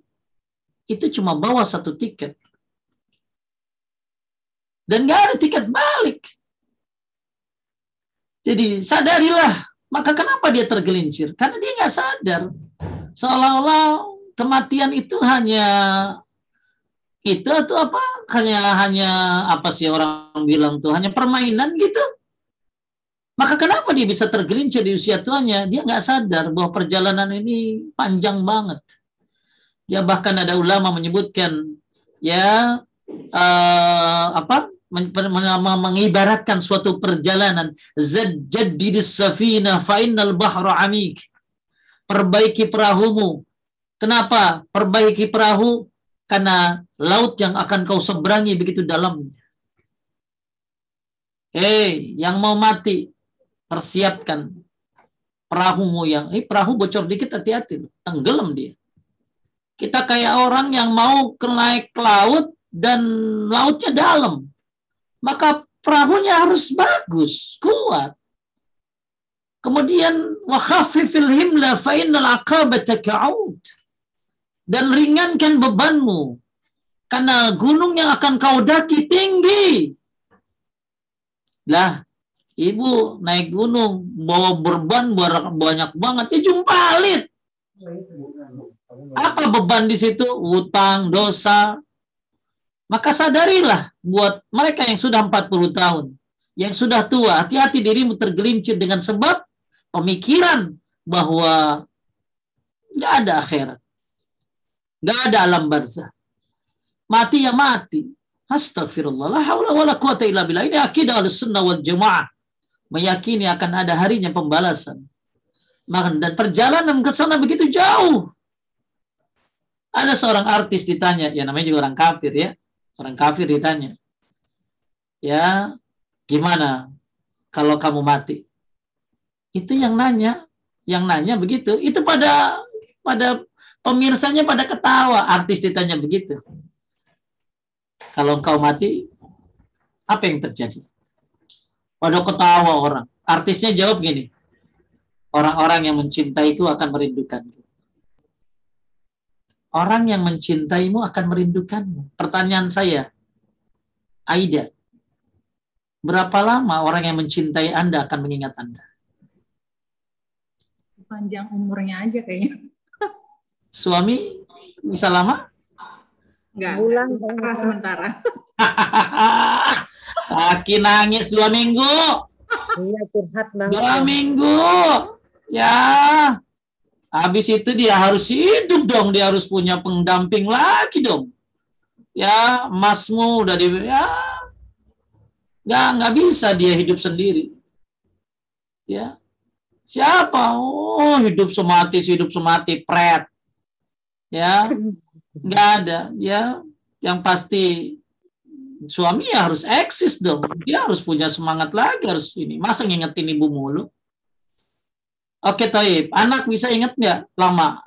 itu cuma bawa satu tiket. Dan gak ada tiket balik. Jadi sadarilah. Maka kenapa dia tergelincir? Karena dia gak sadar. Seolah-olah kematian itu hanya itu atau apa hanya hanya apa sih orang bilang tuh hanya permainan gitu maka kenapa dia bisa tergelincir di usia tuanya dia nggak sadar bahwa perjalanan ini panjang banget ya bahkan ada ulama menyebutkan ya uh, apa men mengibaratkan suatu perjalanan zajdidis safina fa bahra amik perbaiki perahumu Kenapa? Perbaiki perahu karena laut yang akan kau seberangi begitu dalamnya. Hei, yang mau mati, persiapkan perahumu yang, eh perahu bocor dikit hati-hati, tenggelam dia. Kita kayak orang yang mau naik laut dan lautnya dalam. Maka perahunya harus bagus, kuat. Kemudian, وَخَفِفِ الْهِمْلَ فَإِنَّ الْعَقَابَةَ كَعُودٍ dan ringankan bebanmu. Karena gunung yang akan kau daki tinggi. Lah, ibu naik gunung, bawa berban banyak banget, ya jumpalit. Apa beban di situ? Utang, dosa. Maka sadarilah buat mereka yang sudah 40 tahun, yang sudah tua, hati-hati dirimu tergelincir dengan sebab pemikiran bahwa tidak ada akhirat. Gak ada alam barzah. Mati ya mati. Astagfirullah. La haula wa la quwata illa billah. Ini akidah oleh sunnah wal jemaah. Meyakini akan ada harinya pembalasan. Dan perjalanan ke sana begitu jauh. Ada seorang artis ditanya, ya namanya juga orang kafir ya. Orang kafir ditanya. Ya, gimana kalau kamu mati? Itu yang nanya, yang nanya begitu. Itu pada pada Pemirsanya pada ketawa, artis ditanya begitu. Kalau engkau mati, apa yang terjadi? Pada ketawa orang. Artisnya jawab gini, orang-orang yang mencintaiku akan merindukanku. Orang yang mencintaimu akan merindukanmu. Pertanyaan saya, Aida, berapa lama orang yang mencintai Anda akan mengingat Anda? Panjang umurnya aja kayaknya. Suami bisa lama? Enggak. Bulan sementara. sementara. kaki nangis dua minggu. Iya curhat banget. Dua minggu. Ya. Habis itu dia harus hidup dong, dia harus punya pendamping lagi dong. Ya, masmu udah di ya. Nggak, nggak bisa dia hidup sendiri. Ya. Siapa? Oh, hidup semati, hidup semati, pret ya nggak ada ya yang pasti suami ya harus eksis dong dia harus punya semangat lagi harus ini masa ngingetin ibu mulu oke Toib anak bisa inget nggak lama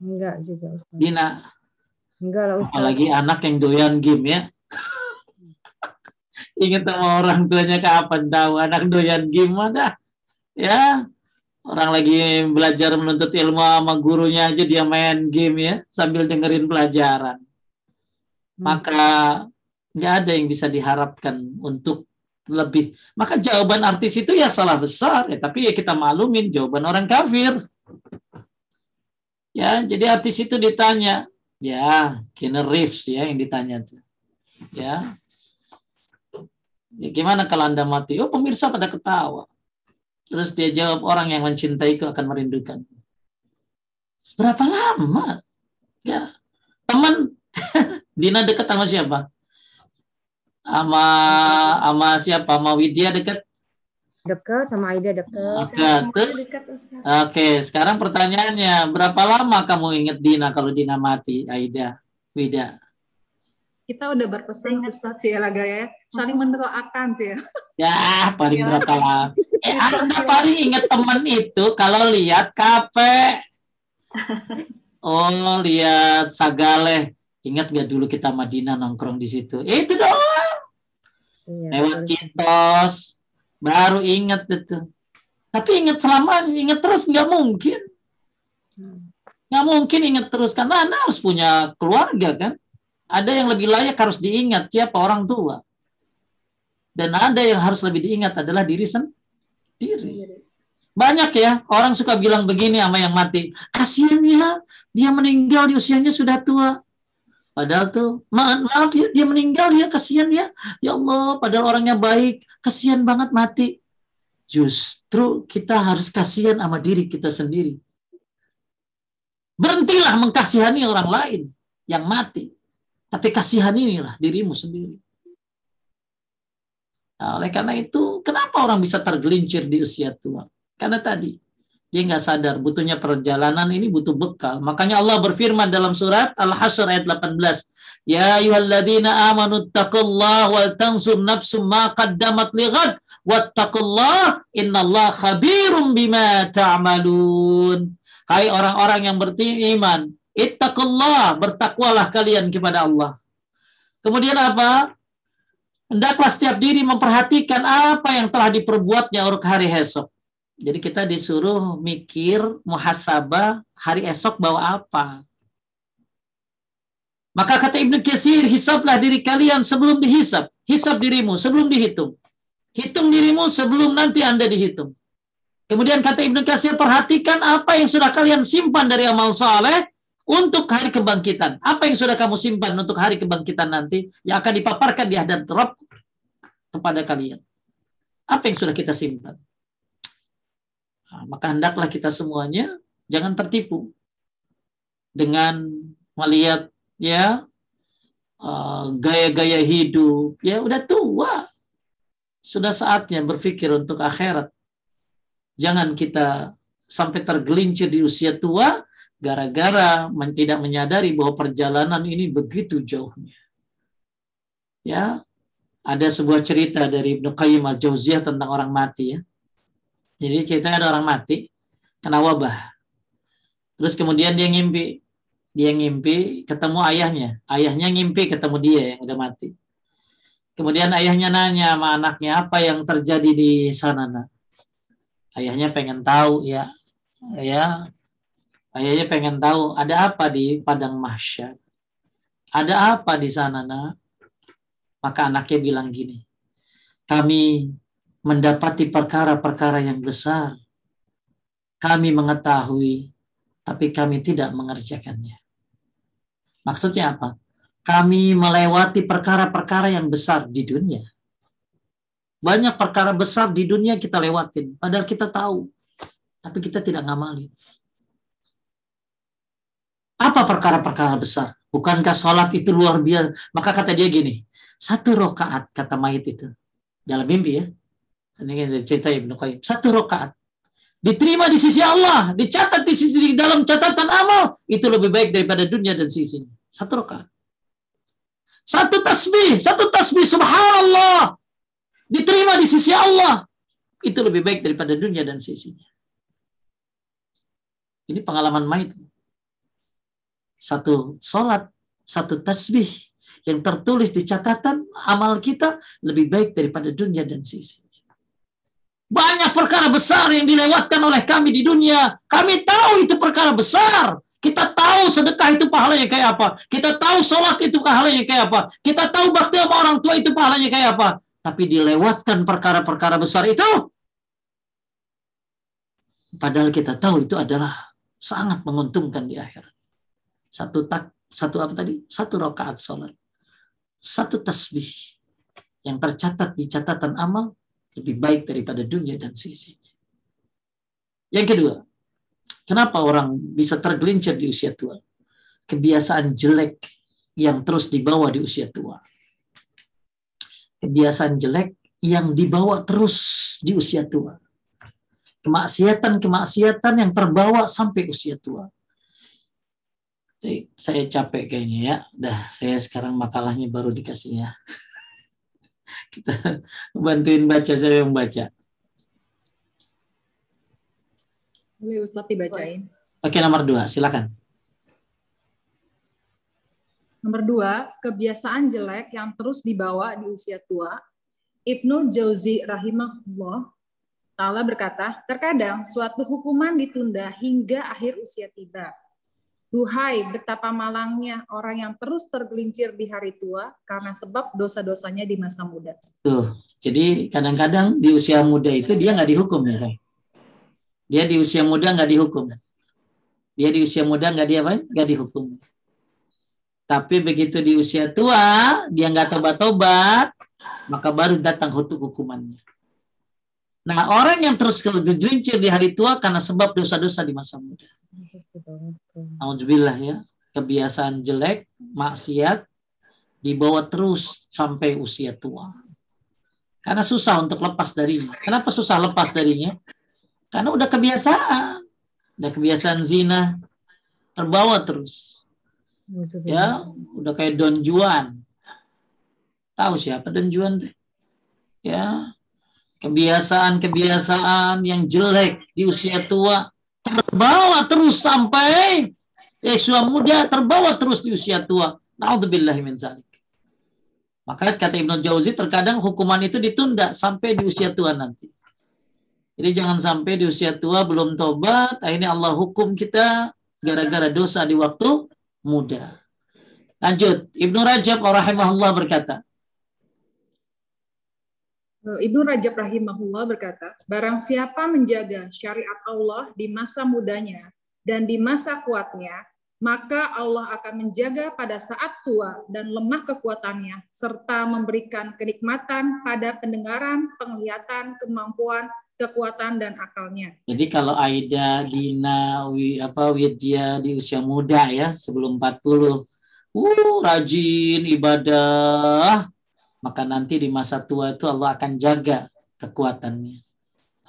enggak juga Ustaz. Dina Nggak lah Ustaz. apalagi anak yang doyan game ya Ingat sama orang tuanya kapan tahu anak doyan game ada ya orang lagi belajar menuntut ilmu sama gurunya aja dia main game ya sambil dengerin pelajaran hmm. maka nggak ada yang bisa diharapkan untuk lebih maka jawaban artis itu ya salah besar ya tapi ya kita malumin jawaban orang kafir ya jadi artis itu ditanya ya Keanu Reeves ya yang ditanya tuh ya ya gimana kalau anda mati oh pemirsa pada ketawa Terus dia jawab, orang yang mencintai mencintaiku akan merindukan. Seberapa lama? Ya, teman Dina dekat sama siapa? Sama sama siapa? Sama Widya dekat? Dekat sama Aida dekat. okay. Terus Oke, okay, sekarang pertanyaannya, berapa lama kamu ingat Dina kalau Dina mati, Aida? Widya? kita udah berpesan Ustaz sih ya, lah ya saling mendoakan sih ya. Ya paling iya. berapa lah. Eh anda paling ingat teman itu kalau lihat kafe. Oh lihat Sagale. Ingat gak dulu kita Madinah nongkrong di situ? Itu doang. Iya, Lewat Citos. Baru ingat itu. Tapi ingat selama, ingat terus nggak mungkin. Hmm. Nggak mungkin ingat terus karena Anda harus punya keluarga kan. Ada yang lebih layak harus diingat siapa orang tua. Dan ada yang harus lebih diingat adalah diri sendiri. Banyak ya orang suka bilang begini sama yang mati. Kasihan ya, dia meninggal di usianya sudah tua. Padahal tuh maaf, maaf dia, ya, dia meninggal dia ya, kasihan ya. Ya Allah, padahal orangnya baik, kasihan banget mati. Justru kita harus kasihan sama diri kita sendiri. Berhentilah mengkasihani orang lain yang mati. Tapi kasihan inilah dirimu sendiri. Nah, oleh karena itu, kenapa orang bisa tergelincir di usia tua? Karena tadi, dia nggak sadar butuhnya perjalanan ini butuh bekal. Makanya Allah berfirman dalam surat Al-Hasyr ayat 18, Ya ayuhalladzina amanu takullah wal tansur nafsum ma qaddamat lighad wattaqullaha innallaha khabirum bima ta'malun. Hai orang-orang yang beriman, Ittaqullah, bertakwalah kalian kepada Allah. Kemudian apa? Hendaklah setiap diri memperhatikan apa yang telah diperbuatnya untuk hari esok. Jadi kita disuruh mikir muhasabah hari esok bawa apa. Maka kata Ibnu Katsir, hisablah diri kalian sebelum dihisab. Hisab dirimu sebelum dihitung. Hitung dirimu sebelum nanti Anda dihitung. Kemudian kata Ibnu Katsir, perhatikan apa yang sudah kalian simpan dari amal saleh untuk hari kebangkitan. Apa yang sudah kamu simpan untuk hari kebangkitan nanti yang akan dipaparkan di hadapan Rob kepada kalian? Apa yang sudah kita simpan? Nah, maka hendaklah kita semuanya jangan tertipu dengan melihat ya ah, gaya-gaya uh, hidup ya udah tua sudah saatnya berpikir untuk akhirat jangan kita sampai tergelincir di usia tua gara-gara tidak menyadari bahwa perjalanan ini begitu jauhnya. Ya, ada sebuah cerita dari Ibnu Qayyim al-Jauziyah tentang orang mati ya. Jadi ceritanya ada orang mati kena wabah. Terus kemudian dia ngimpi, dia ngimpi ketemu ayahnya. Ayahnya ngimpi ketemu dia yang udah mati. Kemudian ayahnya nanya sama anaknya apa yang terjadi di sana nak ayahnya pengen tahu ya ya ayahnya pengen tahu ada apa di padang mahsyar ada apa di sana nak maka anaknya bilang gini kami mendapati perkara-perkara yang besar kami mengetahui tapi kami tidak mengerjakannya maksudnya apa kami melewati perkara-perkara yang besar di dunia banyak perkara besar di dunia kita lewatin padahal kita tahu tapi kita tidak ngamali. Apa perkara-perkara besar? Bukankah sholat itu luar biasa? Maka kata dia gini, satu rokaat kata mayit itu dalam mimpi ya. Ini cerita Ibnu Qayyim. Satu rokaat diterima di sisi Allah, dicatat di sisi di dalam catatan amal itu lebih baik daripada dunia dan sisinya. Satu rokaat. Satu tasbih, satu tasbih subhanallah diterima di sisi Allah itu lebih baik daripada dunia dan sisinya. Ini pengalaman main Satu sholat, satu tasbih yang tertulis di catatan amal kita lebih baik daripada dunia dan sisi. Banyak perkara besar yang dilewatkan oleh kami di dunia. Kami tahu itu perkara besar. Kita tahu sedekah itu pahalanya kayak apa. Kita tahu sholat itu pahalanya kayak apa. Kita tahu bakti sama orang tua itu pahalanya kayak apa. Tapi dilewatkan perkara-perkara besar itu. Padahal kita tahu itu adalah sangat menguntungkan di akhirat. Satu tak satu apa tadi? Satu rakaat sholat. Satu tasbih yang tercatat di catatan amal lebih baik daripada dunia dan sisinya. Yang kedua, kenapa orang bisa tergelincir di usia tua? Kebiasaan jelek yang terus dibawa di usia tua. Kebiasaan jelek yang dibawa terus di usia tua kemaksiatan-kemaksiatan yang terbawa sampai usia tua. Jadi, saya capek kayaknya ya. Dah, saya sekarang makalahnya baru dikasihnya. Kita bantuin baca saya yang baca. Boleh Ustaz dibacain. Oke, nomor dua, silakan. Nomor dua, kebiasaan jelek yang terus dibawa di usia tua. Ibnu Jauzi rahimahullah Allah berkata, terkadang suatu hukuman ditunda hingga akhir usia tiba. Duhai betapa malangnya orang yang terus tergelincir di hari tua karena sebab dosa-dosanya di masa muda. Tuh, jadi kadang-kadang di usia muda itu dia nggak dihukum ya, Dia di usia muda nggak dihukum. Dia di usia muda nggak dia apa? nggak dihukum. Tapi begitu di usia tua dia nggak tobat-tobat, maka baru datang hukumannya. Nah, orang yang terus tergelincir di hari tua karena sebab dosa-dosa di masa muda. Alhamdulillah ya, kebiasaan jelek, maksiat dibawa terus sampai usia tua. Karena susah untuk lepas darinya. Kenapa susah lepas darinya? Karena udah kebiasaan. Udah kebiasaan zina terbawa terus. Ya, udah kayak Don Juan. Tahu siapa Don Juan? Ya, kebiasaan-kebiasaan yang jelek di usia tua terbawa terus sampai eh, muda terbawa terus di usia tua. Naudzubillahi min zalik. Maka kata Ibnu Jauzi terkadang hukuman itu ditunda sampai di usia tua nanti. Jadi jangan sampai di usia tua belum tobat, akhirnya Allah hukum kita gara-gara dosa di waktu muda. Lanjut, Ibnu Rajab rahimahullah berkata, Eh, Ibnu Rajab rahimahullah berkata, barang siapa menjaga syariat Allah di masa mudanya dan di masa kuatnya, maka Allah akan menjaga pada saat tua dan lemah kekuatannya, serta memberikan kenikmatan pada pendengaran, penglihatan, kemampuan, kekuatan, dan akalnya. Jadi kalau Aida, Dina, apa, Widya di usia muda ya, sebelum 40, uh, rajin ibadah, maka nanti di masa tua itu Allah akan jaga kekuatannya.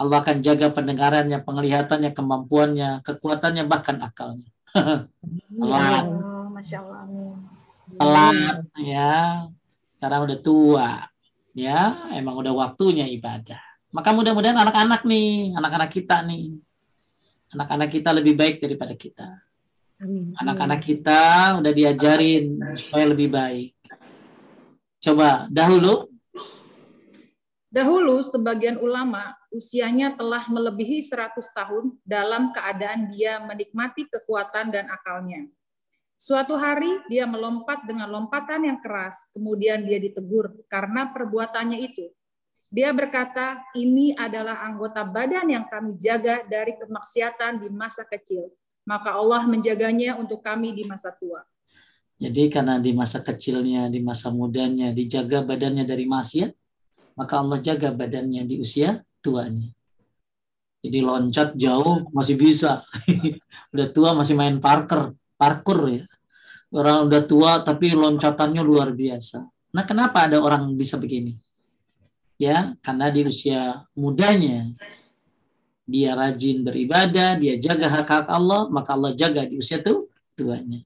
Allah akan jaga pendengarannya, penglihatannya, kemampuannya, kekuatannya, bahkan akalnya. Allah, iya. oh, Masya Allah. Telat ya. Sekarang udah tua. Ya, emang udah waktunya ibadah. Maka mudah-mudahan anak-anak nih, anak-anak kita nih. Anak-anak kita lebih baik daripada kita. Anak-anak kita udah diajarin supaya lebih baik Coba dahulu. Dahulu sebagian ulama usianya telah melebihi 100 tahun dalam keadaan dia menikmati kekuatan dan akalnya. Suatu hari dia melompat dengan lompatan yang keras, kemudian dia ditegur karena perbuatannya itu. Dia berkata, ini adalah anggota badan yang kami jaga dari kemaksiatan di masa kecil. Maka Allah menjaganya untuk kami di masa tua. Jadi karena di masa kecilnya, di masa mudanya dijaga badannya dari maksiat, maka Allah jaga badannya di usia tuanya. Jadi loncat jauh masih bisa. udah tua masih main parker, parkur ya. Orang udah tua tapi loncatannya luar biasa. Nah, kenapa ada orang bisa begini? Ya, karena di usia mudanya dia rajin beribadah, dia jaga hak-hak Allah, maka Allah jaga di usia tuh tuanya.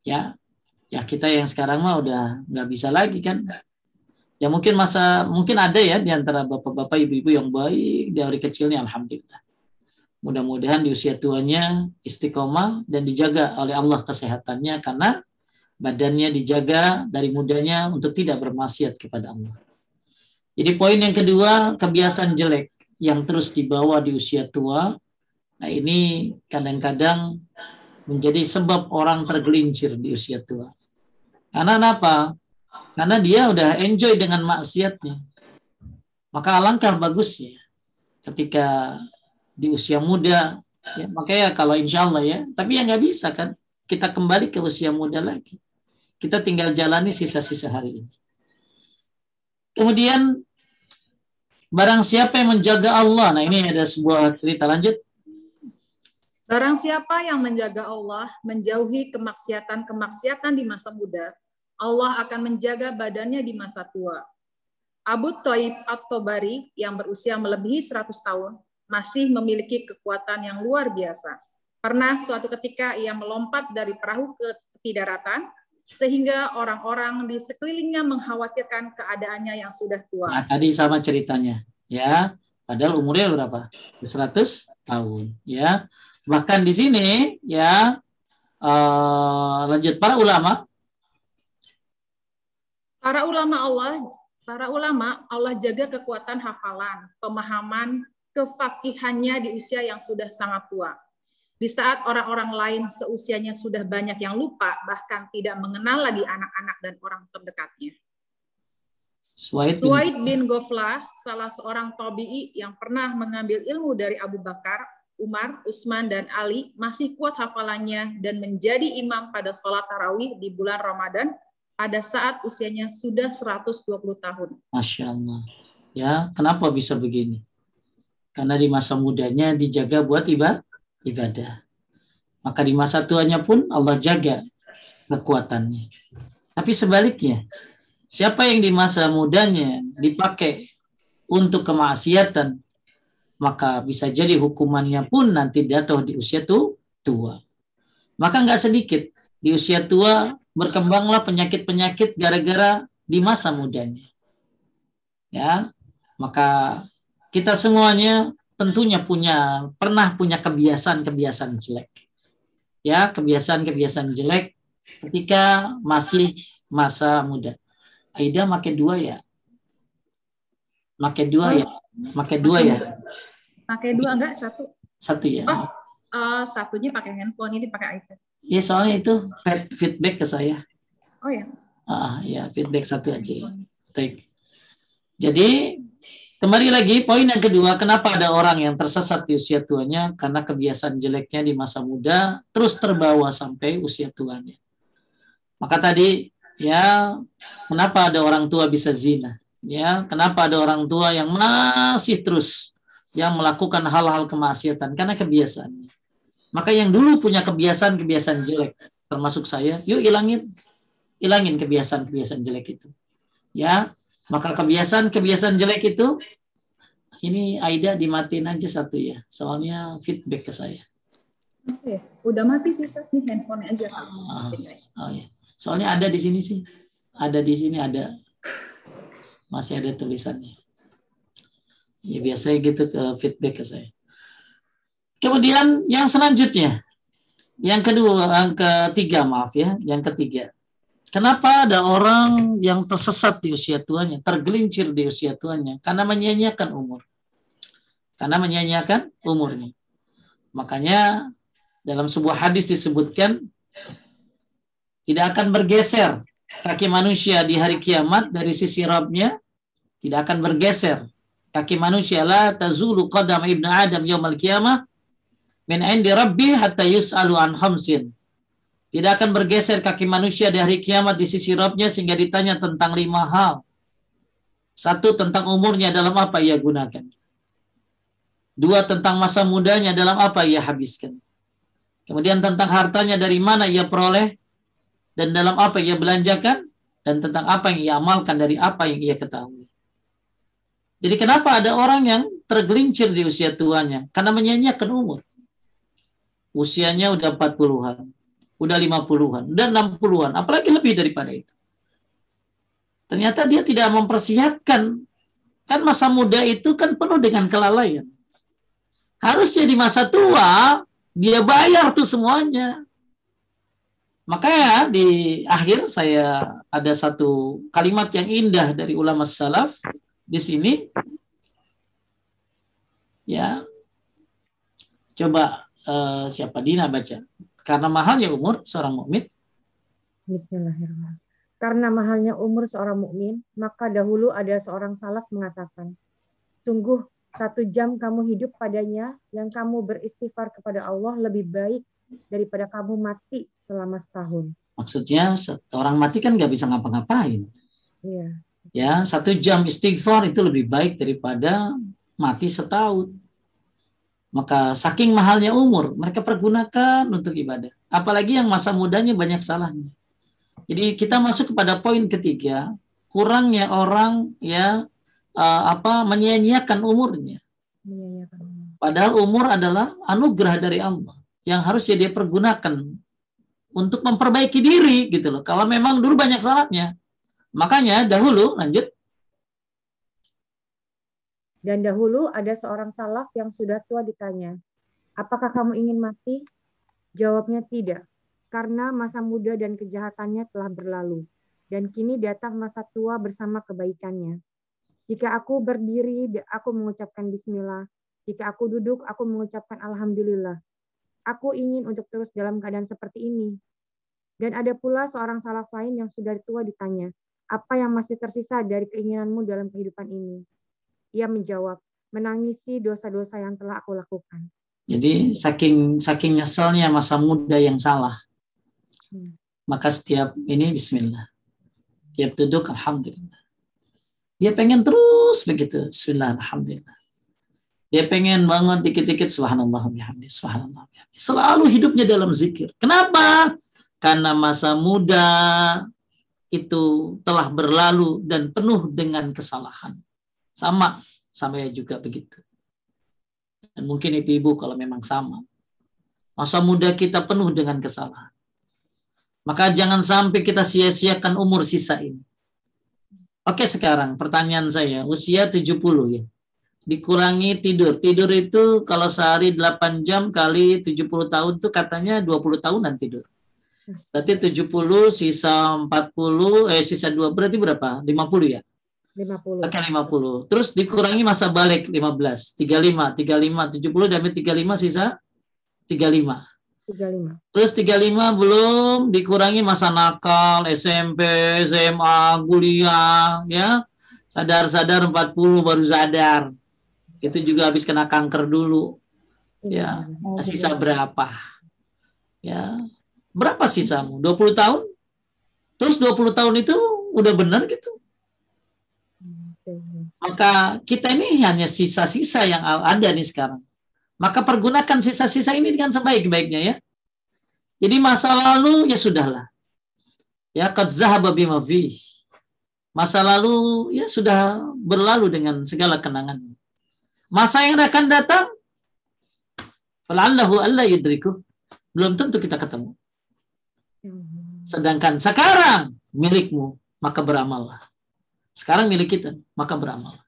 Ya, ya kita yang sekarang mah udah nggak bisa lagi kan ya mungkin masa mungkin ada ya di antara bapak-bapak ibu-ibu yang baik dari kecilnya alhamdulillah mudah-mudahan di usia tuanya istiqomah dan dijaga oleh Allah kesehatannya karena badannya dijaga dari mudanya untuk tidak bermaksiat kepada Allah jadi poin yang kedua kebiasaan jelek yang terus dibawa di usia tua nah ini kadang-kadang menjadi sebab orang tergelincir di usia tua karena kenapa? Karena dia udah enjoy dengan maksiatnya. Maka alangkah bagusnya ketika di usia muda, ya, makanya kalau insya Allah ya, tapi yang nggak bisa kan, kita kembali ke usia muda lagi. Kita tinggal jalani sisa-sisa hari ini. Kemudian barang siapa yang menjaga Allah, nah ini ada sebuah cerita lanjut. Barang siapa yang menjaga Allah, menjauhi kemaksiatan-kemaksiatan di masa muda, Allah akan menjaga badannya di masa tua. Abu Toib At-Tobari yang berusia melebihi 100 tahun masih memiliki kekuatan yang luar biasa. Pernah suatu ketika ia melompat dari perahu ke tepi daratan sehingga orang-orang di sekelilingnya mengkhawatirkan keadaannya yang sudah tua. Nah, tadi sama ceritanya ya. Padahal umurnya berapa? 100 tahun ya. Bahkan di sini ya uh, lanjut para ulama Para ulama Allah, para ulama Allah jaga kekuatan hafalan, pemahaman, kefakihannya di usia yang sudah sangat tua. Di saat orang-orang lain seusianya sudah banyak yang lupa, bahkan tidak mengenal lagi anak-anak dan orang terdekatnya. Suaid bin, Goflah, salah seorang tobi'i yang pernah mengambil ilmu dari Abu Bakar, Umar, Utsman, dan Ali, masih kuat hafalannya dan menjadi imam pada sholat tarawih di bulan Ramadan pada saat usianya sudah 120 tahun. Masya Allah. Ya, kenapa bisa begini? Karena di masa mudanya dijaga buat ibadah. Maka di masa tuanya pun Allah jaga kekuatannya. Tapi sebaliknya, siapa yang di masa mudanya dipakai untuk kemaksiatan, maka bisa jadi hukumannya pun nanti jatuh di usia tuh tua. Maka nggak sedikit di usia tua berkembanglah penyakit-penyakit gara-gara di masa mudanya. Ya, maka kita semuanya tentunya punya pernah punya kebiasaan-kebiasaan jelek. Ya, kebiasaan-kebiasaan jelek ketika masih masa muda. Aida pakai dua ya? Pakai dua ya? Pakai dua ya? Pakai dua enggak satu? Satu ya. Oh, uh, satunya pakai handphone, ini pakai iPad. Ya soalnya itu feedback ke saya. Oh ya. Ah ya feedback satu aja. Baik. Jadi kembali lagi poin yang kedua kenapa ada orang yang tersesat di usia tuanya karena kebiasaan jeleknya di masa muda terus terbawa sampai usia tuanya. Maka tadi ya kenapa ada orang tua bisa zina? Ya, kenapa ada orang tua yang masih terus yang melakukan hal-hal kemaksiatan karena kebiasaannya. Maka yang dulu punya kebiasaan-kebiasaan jelek, termasuk saya, yuk ilangin. Ilangin kebiasaan-kebiasaan jelek itu. Ya, maka kebiasaan-kebiasaan jelek itu ini Aida dimatiin aja satu ya. Soalnya feedback ke saya. Oke, ya? udah mati sih Ustaz, nih handphone aja. Oh, oh ya. Ah, iya. Soalnya ada di sini sih. Ada di sini ada masih ada tulisannya. Ya biasanya gitu ke eh, feedback ke saya. Kemudian yang selanjutnya, yang kedua, yang ketiga maaf ya, yang ketiga. Kenapa ada orang yang tersesat di usia tuanya, tergelincir di usia tuanya? Karena menyanyiakan umur. Karena menyanyiakan umurnya. Makanya dalam sebuah hadis disebutkan tidak akan bergeser kaki manusia di hari kiamat dari sisi Rabbnya tidak akan bergeser kaki manusia la tazulu qadam ibnu adam yaumal kiamah min indi rabbi hatta yus'alu an khamsin. Tidak akan bergeser kaki manusia di hari kiamat di sisi Rabbnya sehingga ditanya tentang lima hal. Satu, tentang umurnya dalam apa ia gunakan. Dua, tentang masa mudanya dalam apa ia habiskan. Kemudian tentang hartanya dari mana ia peroleh dan dalam apa ia belanjakan dan tentang apa yang ia amalkan dari apa yang ia ketahui. Jadi kenapa ada orang yang tergelincir di usia tuanya? Karena menyanyiakan umur usianya udah 40-an, udah 50-an, dan 60-an, apalagi lebih daripada itu. Ternyata dia tidak mempersiapkan. Kan masa muda itu kan penuh dengan kelalaian. Harusnya di masa tua dia bayar tuh semuanya. Makanya di akhir saya ada satu kalimat yang indah dari ulama salaf di sini. Ya. Coba Eh, siapa Dina baca. Karena mahalnya umur seorang mukmin. Bismillahirrahmanirrahim. Karena mahalnya umur seorang mukmin, maka dahulu ada seorang salaf mengatakan, sungguh satu jam kamu hidup padanya yang kamu beristighfar kepada Allah lebih baik daripada kamu mati selama setahun. Maksudnya seorang mati kan nggak bisa ngapa-ngapain. Iya. Ya satu jam istighfar itu lebih baik daripada mati setahun. Maka saking mahalnya umur, mereka pergunakan untuk ibadah. Apalagi yang masa mudanya banyak salahnya. Jadi kita masuk kepada poin ketiga, kurangnya orang ya uh, apa menyia-nyiakan umurnya. Padahal umur adalah anugerah dari Allah yang harus dia pergunakan untuk memperbaiki diri gitu loh. Kalau memang dulu banyak salahnya. Makanya dahulu lanjut dan dahulu ada seorang salaf yang sudah tua ditanya, apakah kamu ingin mati? Jawabnya tidak, karena masa muda dan kejahatannya telah berlalu, dan kini datang masa tua bersama kebaikannya. Jika aku berdiri, aku mengucapkan bismillah. Jika aku duduk, aku mengucapkan alhamdulillah. Aku ingin untuk terus dalam keadaan seperti ini. Dan ada pula seorang salaf lain yang sudah tua ditanya, apa yang masih tersisa dari keinginanmu dalam kehidupan ini? Ia menjawab, menangisi dosa-dosa yang telah aku lakukan. Jadi saking saking nyeselnya masa muda yang salah. Hmm. Maka setiap ini Bismillah. Tiap duduk Alhamdulillah. Dia pengen terus begitu. Bismillah Alhamdulillah. Dia pengen banget dikit-dikit subhanallah bihamdi, subhanallah bihamdi. Selalu hidupnya dalam zikir. Kenapa? Karena masa muda itu telah berlalu dan penuh dengan kesalahan. Sama, saya juga begitu. Dan mungkin ibu-ibu kalau memang sama. Masa muda kita penuh dengan kesalahan. Maka jangan sampai kita sia-siakan umur sisa ini. Oke sekarang pertanyaan saya, usia 70 ya. Dikurangi tidur. Tidur itu kalau sehari 8 jam kali 70 tahun tuh katanya 20 tahunan tidur. Berarti 70 sisa 40 eh sisa 2 berarti berapa? 50 ya. 50. Oke, 50. Terus dikurangi masa balik 15, 35, 35, 70 dan 35 sisa 35. 35. Terus 35 belum dikurangi masa nakal, SMP, SMA, kuliah, ya. Sadar-sadar 40 baru sadar. Itu juga habis kena kanker dulu. Iya. Ya, oh, nah, sisa iya. berapa? Ya. Berapa sisamu? 20 tahun? Terus 20 tahun itu udah benar gitu? Maka kita ini hanya sisa-sisa yang ada nih sekarang. Maka pergunakan sisa-sisa ini dengan sebaik-baiknya ya. Jadi masa lalu ya sudahlah. Ya qad zahaba bima Masa lalu ya sudah berlalu dengan segala kenangannya. Masa yang akan datang falallahu alla yudriku. Belum tentu kita ketemu. Hmm. Sedangkan sekarang milikmu, maka beramallah. Sekarang milik kita, maka beramal.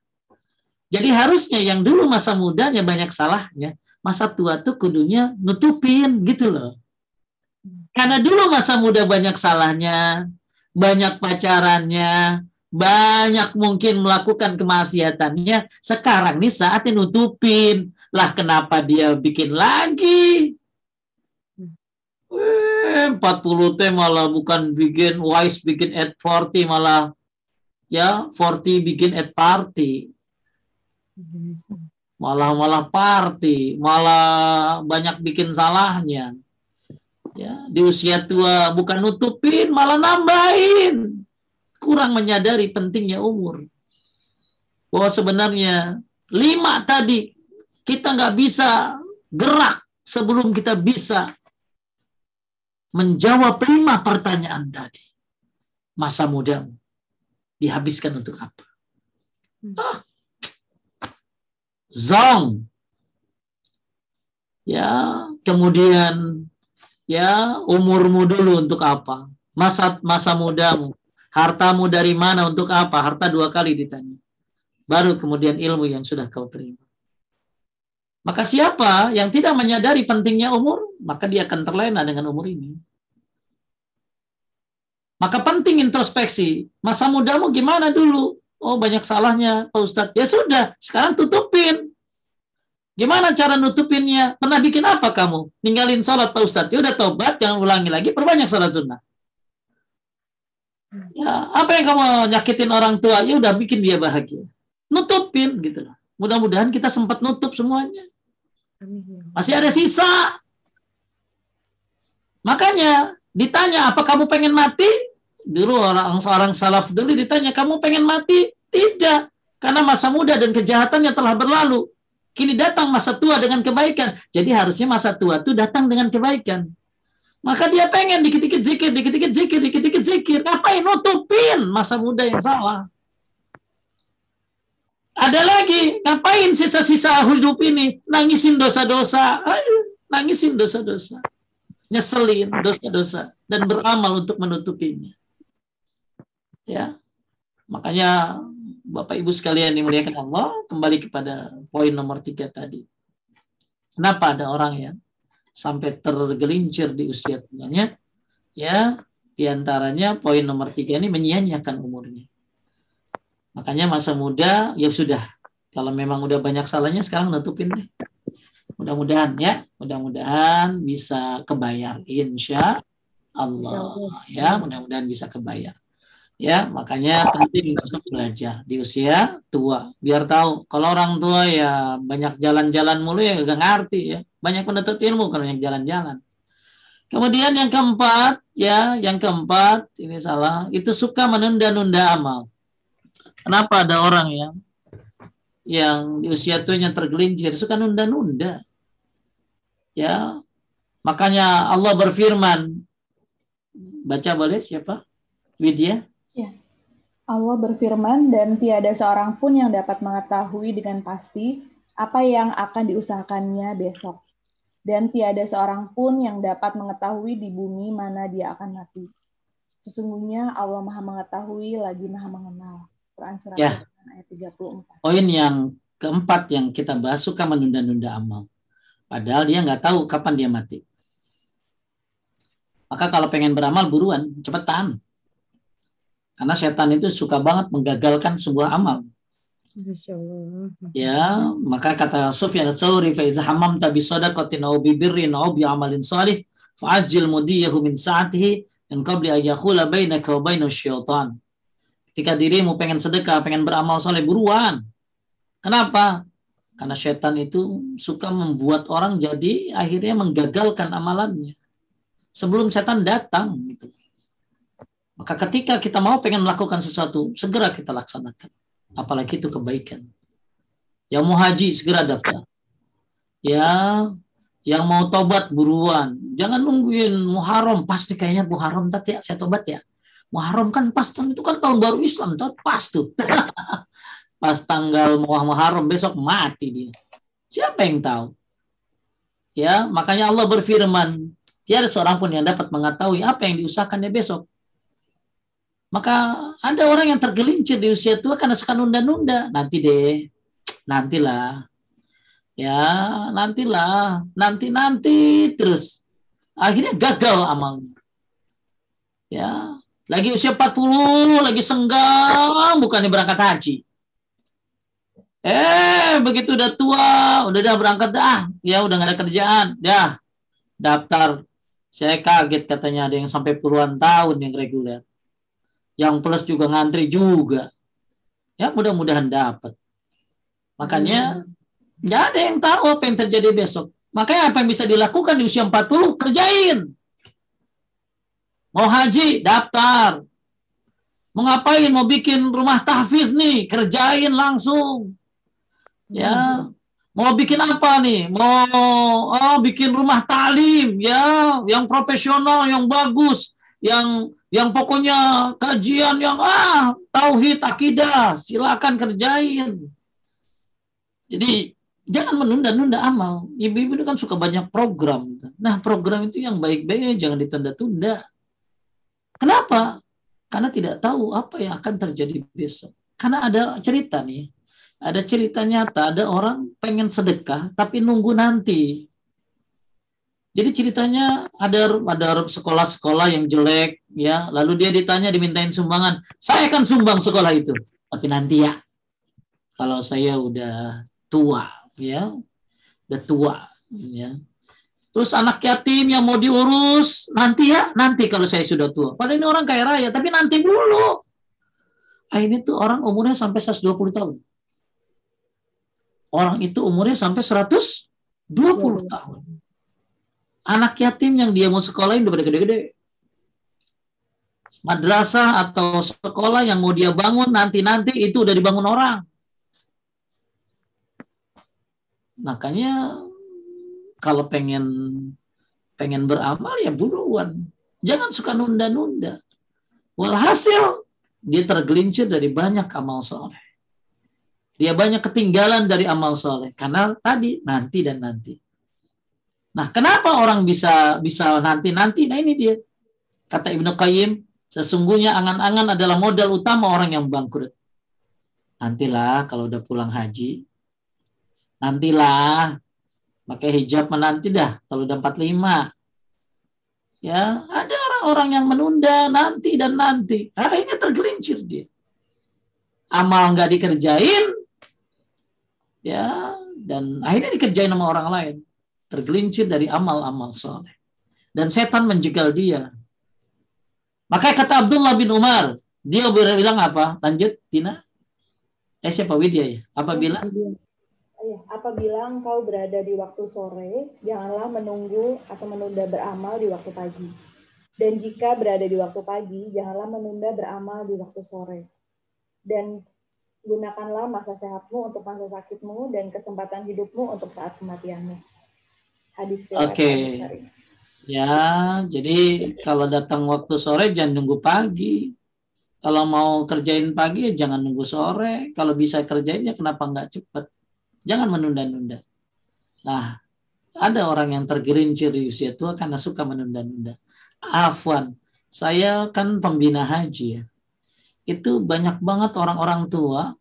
Jadi harusnya yang dulu masa mudanya banyak salahnya, masa tua tuh kudunya nutupin gitu loh. Karena dulu masa muda banyak salahnya, banyak pacarannya, banyak mungkin melakukan kemaksiatannya. Sekarang nih saatnya nutupin. Lah kenapa dia bikin lagi? 40 t malah bukan bikin wise, bikin at 40 malah ya forty bikin at party malah malah party malah banyak bikin salahnya ya di usia tua bukan nutupin malah nambahin kurang menyadari pentingnya umur bahwa sebenarnya lima tadi kita nggak bisa gerak sebelum kita bisa menjawab lima pertanyaan tadi masa mudamu dihabiskan untuk apa? Oh. Zong. Ya, kemudian ya umurmu dulu untuk apa? Masa masa mudamu, hartamu dari mana untuk apa? Harta dua kali ditanya. Baru kemudian ilmu yang sudah kau terima. Maka siapa yang tidak menyadari pentingnya umur, maka dia akan terlena dengan umur ini. Maka penting introspeksi. Masa mudamu gimana dulu? Oh banyak salahnya Pak Ustadz. Ya sudah, sekarang tutupin. Gimana cara nutupinnya? Pernah bikin apa kamu? Ninggalin sholat Pak Ustadz. Ya udah tobat, jangan ulangi lagi, perbanyak sholat sunnah. Hmm. Ya, apa yang kamu nyakitin orang tua? Ya udah bikin dia bahagia. Nutupin gitu loh. Mudah-mudahan kita sempat nutup semuanya. Ya Masih ada sisa. Makanya ditanya apa kamu pengen mati? dulu orang seorang salaf dulu ditanya kamu pengen mati tidak karena masa muda dan kejahatannya telah berlalu kini datang masa tua dengan kebaikan jadi harusnya masa tua itu datang dengan kebaikan maka dia pengen dikit-dikit zikir dikit-dikit zikir dikit-dikit zikir ngapain nutupin masa muda yang salah ada lagi ngapain sisa-sisa hidup ini nangisin dosa-dosa Ayo, nangisin dosa-dosa nyeselin dosa-dosa dan beramal untuk menutupinya ya makanya Bapak Ibu sekalian dimuliakan Allah kembali kepada poin nomor tiga tadi kenapa ada orang ya sampai tergelincir di usia tuanya ya diantaranya poin nomor tiga ini menyia-nyiakan umurnya makanya masa muda ya sudah kalau memang udah banyak salahnya sekarang nutupin deh mudah-mudahan ya mudah-mudahan bisa kebayar. insya Allah ya mudah-mudahan bisa kebayar ya makanya penting untuk belajar di usia tua biar tahu kalau orang tua ya banyak jalan-jalan mulu ya gak ngerti ya banyak menuntut ilmu kalau yang jalan-jalan kemudian yang keempat ya yang keempat ini salah itu suka menunda-nunda amal kenapa ada orang yang yang di usia tuanya tergelincir suka nunda-nunda ya makanya Allah berfirman baca boleh siapa Widya Allah berfirman, dan tiada seorang pun yang dapat mengetahui dengan pasti apa yang akan diusahakannya besok. Dan tiada seorang pun yang dapat mengetahui di bumi mana dia akan mati. Sesungguhnya Allah maha mengetahui lagi maha mengenal. Quran Surah ya. ayat 34. Poin yang keempat yang kita bahas suka menunda-nunda amal. Padahal dia nggak tahu kapan dia mati. Maka kalau pengen beramal buruan, cepetan. Karena setan itu suka banget menggagalkan sebuah amal. Ya, maka kata Sufyan Tsauri fa iza hamam tabi sadaqatin aw bi birrin aw bi amalin salih fa'ajil mudiyahu min sa'atihi in qabli yakhula bainaka wa bainas syaitan. Ketika dirimu pengen sedekah, pengen beramal saleh buruan. Kenapa? Karena setan itu suka membuat orang jadi akhirnya menggagalkan amalannya sebelum setan datang gitu. Maka ketika kita mau pengen melakukan sesuatu, segera kita laksanakan. Apalagi itu kebaikan. Yang mau haji, segera daftar. Ya, yang mau tobat buruan. Jangan nungguin Muharram, pasti kayaknya Muharram tadi ya, saya tobat ya. Muharram kan pas itu kan tahun baru Islam, tuh pas tuh. pas tanggal Muharram besok mati dia. Siapa yang tahu? Ya, makanya Allah berfirman, tiada seorang pun yang dapat mengetahui apa yang diusahakannya besok. Maka ada orang yang tergelincir di usia tua karena suka nunda-nunda. Nanti deh, nantilah. Ya, nantilah, nanti-nanti terus. Akhirnya gagal amalnya. Ya, lagi usia 40, lagi senggang, bukannya berangkat haji. Eh, begitu udah tua, udah dah berangkat dah, ah, ya udah gak ada kerjaan, ya daftar. Saya kaget katanya ada yang sampai puluhan tahun yang reguler yang plus juga ngantri juga. Ya mudah-mudahan dapat. Makanya iya. nggak hmm. ada yang tahu apa yang terjadi besok. Makanya apa yang bisa dilakukan di usia 40 kerjain. Mau haji daftar. Mau ngapain? Mau bikin rumah tahfiz nih kerjain langsung. Ya. Iya. Mau bikin apa nih? Mau oh, bikin rumah talim ya, yang profesional, yang bagus yang yang pokoknya kajian yang ah tauhid akidah silakan kerjain. Jadi jangan menunda-nunda amal. Ibu-ibu itu kan suka banyak program. Nah program itu yang baik-baik jangan ditunda-tunda. Kenapa? Karena tidak tahu apa yang akan terjadi besok. Karena ada cerita nih, ada cerita nyata, ada orang pengen sedekah tapi nunggu nanti. Jadi ceritanya ada ada sekolah-sekolah yang jelek ya, lalu dia ditanya dimintain sumbangan. Saya akan sumbang sekolah itu. Tapi nanti ya. Kalau saya udah tua ya, udah tua ya. Terus anak yatim yang mau diurus nanti ya, nanti kalau saya sudah tua. Padahal ini orang kaya raya, tapi nanti dulu. Ah, ini tuh orang umurnya sampai 120 tahun. Orang itu umurnya sampai 120 tahun. Anak yatim yang dia mau sekolahin udah pada gede-gede. Madrasah atau sekolah yang mau dia bangun nanti-nanti itu udah dibangun orang. Makanya kalau pengen pengen beramal ya buruan. Jangan suka nunda-nunda. Walhasil dia tergelincir dari banyak amal soleh. Dia banyak ketinggalan dari amal soleh. Karena tadi, nanti dan nanti. Nah, kenapa orang bisa bisa nanti-nanti? Nah, ini dia. Kata Ibnu Qayyim, sesungguhnya angan-angan adalah modal utama orang yang bangkrut. Nantilah kalau udah pulang haji, nantilah pakai hijab menanti dah kalau udah 45. Ya, ada orang-orang yang menunda nanti dan nanti. Ah, ini tergelincir dia. Amal nggak dikerjain, ya, dan akhirnya dikerjain sama orang lain tergelincir dari amal-amal soleh. Dan setan menjegal dia. Maka kata Abdullah bin Umar, dia bilang apa? Lanjut, Tina? Eh, siapa Widya ya? Apabila? Iya, iya, Apabila engkau berada di waktu sore, janganlah menunggu atau menunda beramal di waktu pagi. Dan jika berada di waktu pagi, janganlah menunda beramal di waktu sore. Dan gunakanlah masa sehatmu untuk masa sakitmu dan kesempatan hidupmu untuk saat kematianmu hadis Oke. Okay. Ya, jadi kalau datang waktu sore jangan nunggu pagi. Kalau mau kerjain pagi ya jangan nunggu sore. Kalau bisa kerjainnya kenapa nggak cepat? Jangan menunda-nunda. Nah, ada orang yang tergelincir di usia tua karena suka menunda-nunda. Afwan, saya kan pembina haji ya. Itu banyak banget orang-orang tua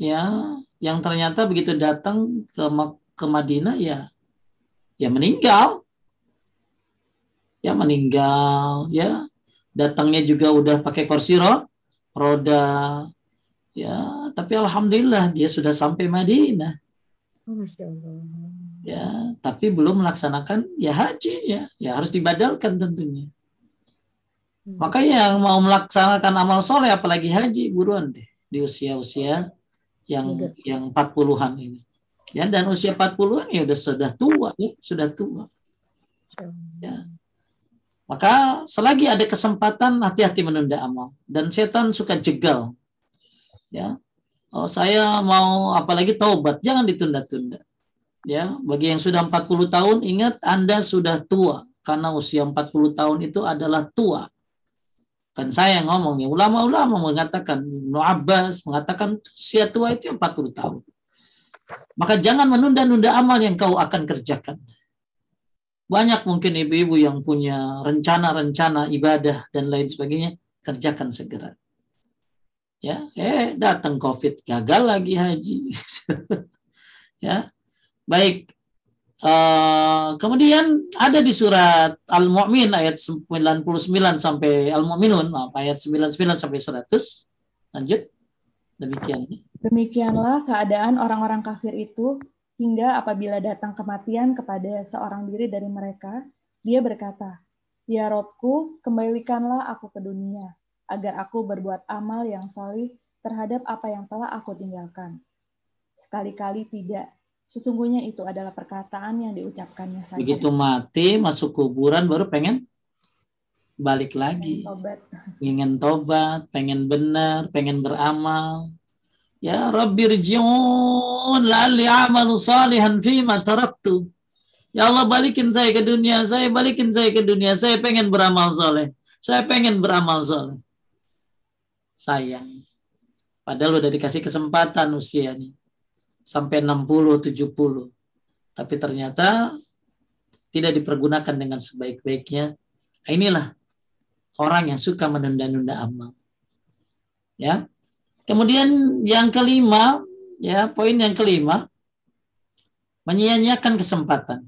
ya yang ternyata begitu datang ke ke Madinah ya ya meninggal. Ya meninggal, ya. Datangnya juga udah pakai kursi ro, roda. Ya, tapi alhamdulillah dia sudah sampai Madinah. Oh, ya, tapi belum melaksanakan ya haji ya. Ya harus dibadalkan tentunya. Hmm. Makanya yang mau melaksanakan amal soleh apalagi haji buruan deh di usia-usia yang yang 40-an ini. Ya, dan usia 40-an ya udah sudah tua ya, sudah tua. Hmm. Ya. Maka selagi ada kesempatan hati-hati menunda amal dan setan suka jegal. Ya. Oh, saya mau apalagi taubat, jangan ditunda-tunda. Ya, bagi yang sudah 40 tahun ingat Anda sudah tua karena usia 40 tahun itu adalah tua. Kan saya ngomongnya ulama-ulama mengatakan Ibnu Abbas mengatakan usia tua itu 40 tahun. Maka jangan menunda-nunda amal yang kau akan kerjakan. Banyak mungkin ibu-ibu yang punya rencana-rencana ibadah dan lain sebagainya, kerjakan segera. Ya, eh datang Covid gagal lagi haji. ya. Baik. Uh, kemudian ada di surat Al-Mu'min ayat 99 sampai Al-Mu'minun, ayat 99 sampai 100. Lanjut. Demikian. Demikianlah keadaan orang-orang kafir itu hingga apabila datang kematian kepada seorang diri dari mereka, dia berkata, Ya Robku, kembalikanlah aku ke dunia, agar aku berbuat amal yang salih terhadap apa yang telah aku tinggalkan. Sekali-kali tidak, sesungguhnya itu adalah perkataan yang diucapkannya saja. Begitu mati, masuk kuburan, baru pengen balik lagi. Pengen tobat. Pengen tobat, pengen benar, pengen beramal. Ya Rabbi rji'un la'alli a'malu salihan fima taraktu. Ya Allah balikin saya ke dunia saya, balikin saya ke dunia saya pengen beramal soleh. Saya pengen beramal soleh. Sayang. Padahal udah dikasih kesempatan ini. Sampai 60, 70. Tapi ternyata tidak dipergunakan dengan sebaik-baiknya. Nah, inilah orang yang suka menunda-nunda amal. Ya, Kemudian yang kelima, ya poin yang kelima, menyia-nyiakan kesempatan.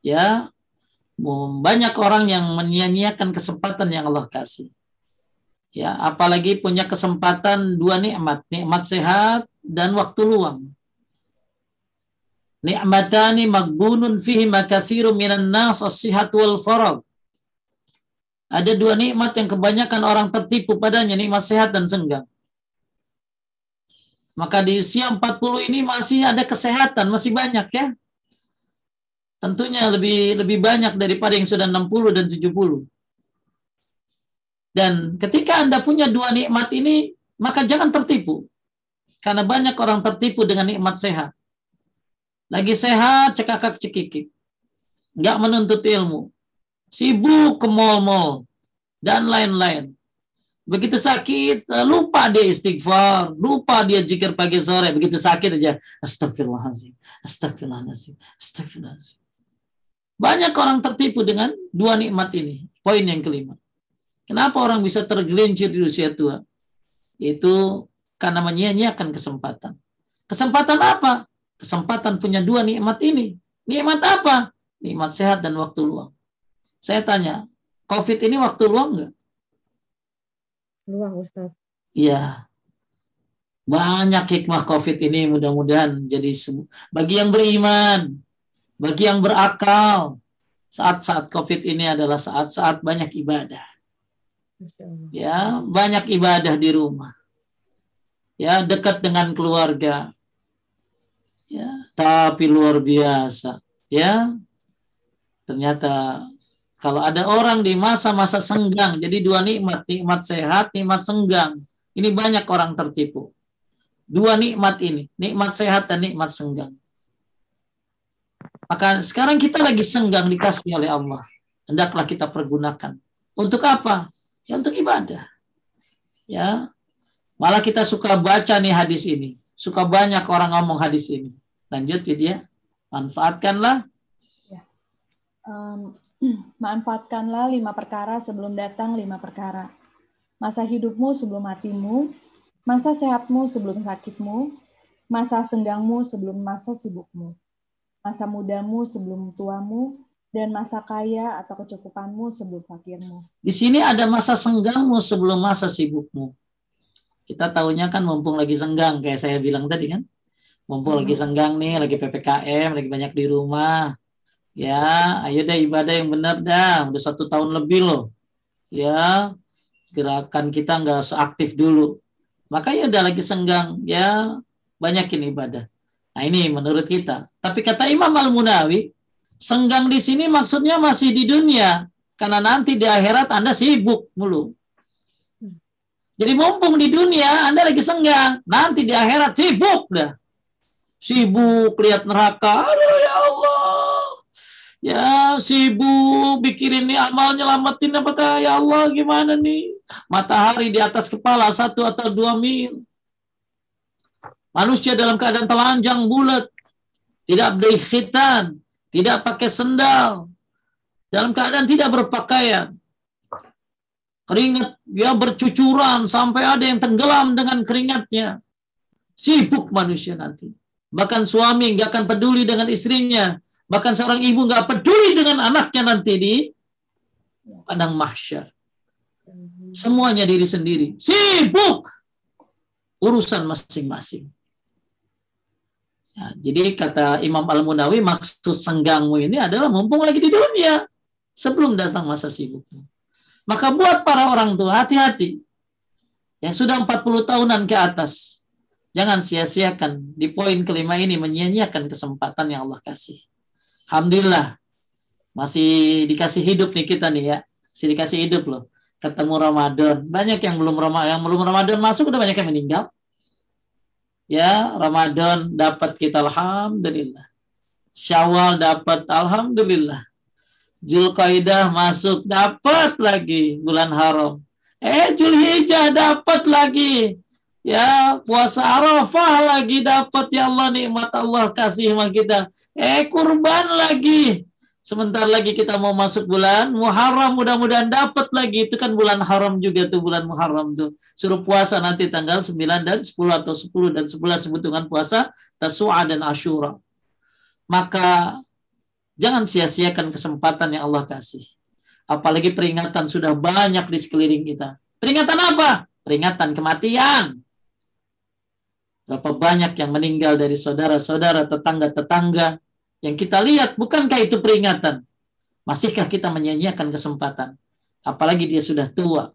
Ya, banyak orang yang menyia-nyiakan kesempatan yang Allah kasih. Ya, apalagi punya kesempatan dua nikmat, nikmat sehat dan waktu luang. Nikmatani magbunun fihi makasiru minan nas as-sihat wal farag. Ada dua nikmat yang kebanyakan orang tertipu padanya, nikmat sehat dan senggang. Maka di usia 40 ini masih ada kesehatan, masih banyak ya. Tentunya lebih lebih banyak daripada yang sudah 60 dan 70. Dan ketika Anda punya dua nikmat ini, maka jangan tertipu. Karena banyak orang tertipu dengan nikmat sehat. Lagi sehat, cekakak cekikik. Nggak menuntut ilmu sibuk ke mall-mall, dan lain-lain. Begitu sakit, eh, lupa dia istighfar, lupa dia jikir pagi sore. Begitu sakit aja, astagfirullahaladzim, astagfirullahaladzim, astagfirullahaladzim. Banyak orang tertipu dengan dua nikmat ini. Poin yang kelima. Kenapa orang bisa tergelincir di usia tua? Itu karena menyia-nyiakan kesempatan. Kesempatan apa? Kesempatan punya dua nikmat ini. Nikmat apa? Nikmat sehat dan waktu luang. Saya tanya, COVID ini waktu luang nggak? Luang, Ustaz. Iya. Banyak hikmah COVID ini mudah-mudahan jadi bagi yang beriman, bagi yang berakal, saat-saat COVID ini adalah saat-saat banyak ibadah. Ya, banyak ibadah di rumah. Ya, dekat dengan keluarga. Ya, tapi luar biasa. Ya, ternyata kalau ada orang di masa-masa senggang, jadi dua nikmat, nikmat sehat, nikmat senggang. Ini banyak orang tertipu. Dua nikmat ini, nikmat sehat dan nikmat senggang. Maka sekarang kita lagi senggang dikasih oleh Allah. Hendaklah kita pergunakan. Untuk apa? Ya untuk ibadah. Ya. Malah kita suka baca nih hadis ini. Suka banyak orang ngomong hadis ini. Lanjut ya dia. Manfaatkanlah. Ya. Um, Hmm, manfaatkanlah lima perkara sebelum datang lima perkara. Masa hidupmu sebelum matimu, masa sehatmu sebelum sakitmu, masa senggangmu sebelum masa sibukmu, masa mudamu sebelum tuamu, dan masa kaya atau kecukupanmu sebelum fakirmu. Di sini ada masa senggangmu sebelum masa sibukmu. Kita tahunya kan mumpung lagi senggang, kayak saya bilang tadi kan. Mumpung hmm. lagi senggang nih, lagi PPKM, lagi banyak di rumah. Ya, ayo deh ibadah yang benar dah. Udah satu tahun lebih loh. Ya, gerakan kita nggak seaktif dulu. Makanya udah lagi senggang. Ya, banyakin ibadah. Nah ini menurut kita. Tapi kata Imam Al-Munawi, senggang di sini maksudnya masih di dunia. Karena nanti di akhirat Anda sibuk mulu. Jadi mumpung di dunia Anda lagi senggang, nanti di akhirat sibuk dah. Sibuk lihat neraka. Aduh ya Allah, Ya sibuk bikinin nih amal nyelamatin apa tak? Ya Allah gimana nih? Matahari di atas kepala satu atau dua mil. Manusia dalam keadaan telanjang bulat. Tidak berikhitan. Tidak pakai sendal. Dalam keadaan tidak berpakaian. Keringat ya bercucuran sampai ada yang tenggelam dengan keringatnya. Sibuk manusia nanti. Bahkan suami nggak akan peduli dengan istrinya Bahkan seorang ibu nggak peduli dengan anaknya nanti di padang mahsyar. Semuanya diri sendiri. Sibuk urusan masing-masing. Ya, jadi kata Imam Al-Munawi maksud senggangmu ini adalah mumpung lagi di dunia sebelum datang masa sibuk. Maka buat para orang tua hati-hati. Yang sudah 40 tahunan ke atas. Jangan sia-siakan. Di poin kelima ini menyia-nyiakan kesempatan yang Allah kasih. Alhamdulillah masih dikasih hidup nih kita nih ya. Masih dikasih hidup loh. Ketemu Ramadan. Banyak yang belum Ramadan, yang belum Ramadan masuk udah banyak yang meninggal. Ya, Ramadan dapat kita alhamdulillah. Syawal dapat alhamdulillah. Julkaidah masuk dapat lagi bulan haram. Eh Julhijjah dapat lagi. Ya, puasa Arafah lagi dapat ya Allah nikmat Allah kasih sama kita. Eh, kurban lagi. Sebentar lagi kita mau masuk bulan Muharram, mudah-mudahan dapat lagi. Itu kan bulan haram juga tuh bulan Muharram tuh. Suruh puasa nanti tanggal 9 dan 10 atau 10 dan 11 sebutungan puasa Tasu'a dan Asyura. Maka jangan sia-siakan kesempatan yang Allah kasih. Apalagi peringatan sudah banyak di sekeliling kita. Peringatan apa? Peringatan kematian Berapa banyak yang meninggal dari saudara-saudara, tetangga-tetangga yang kita lihat, bukankah itu peringatan? Masihkah kita menyanyiakan kesempatan? Apalagi dia sudah tua.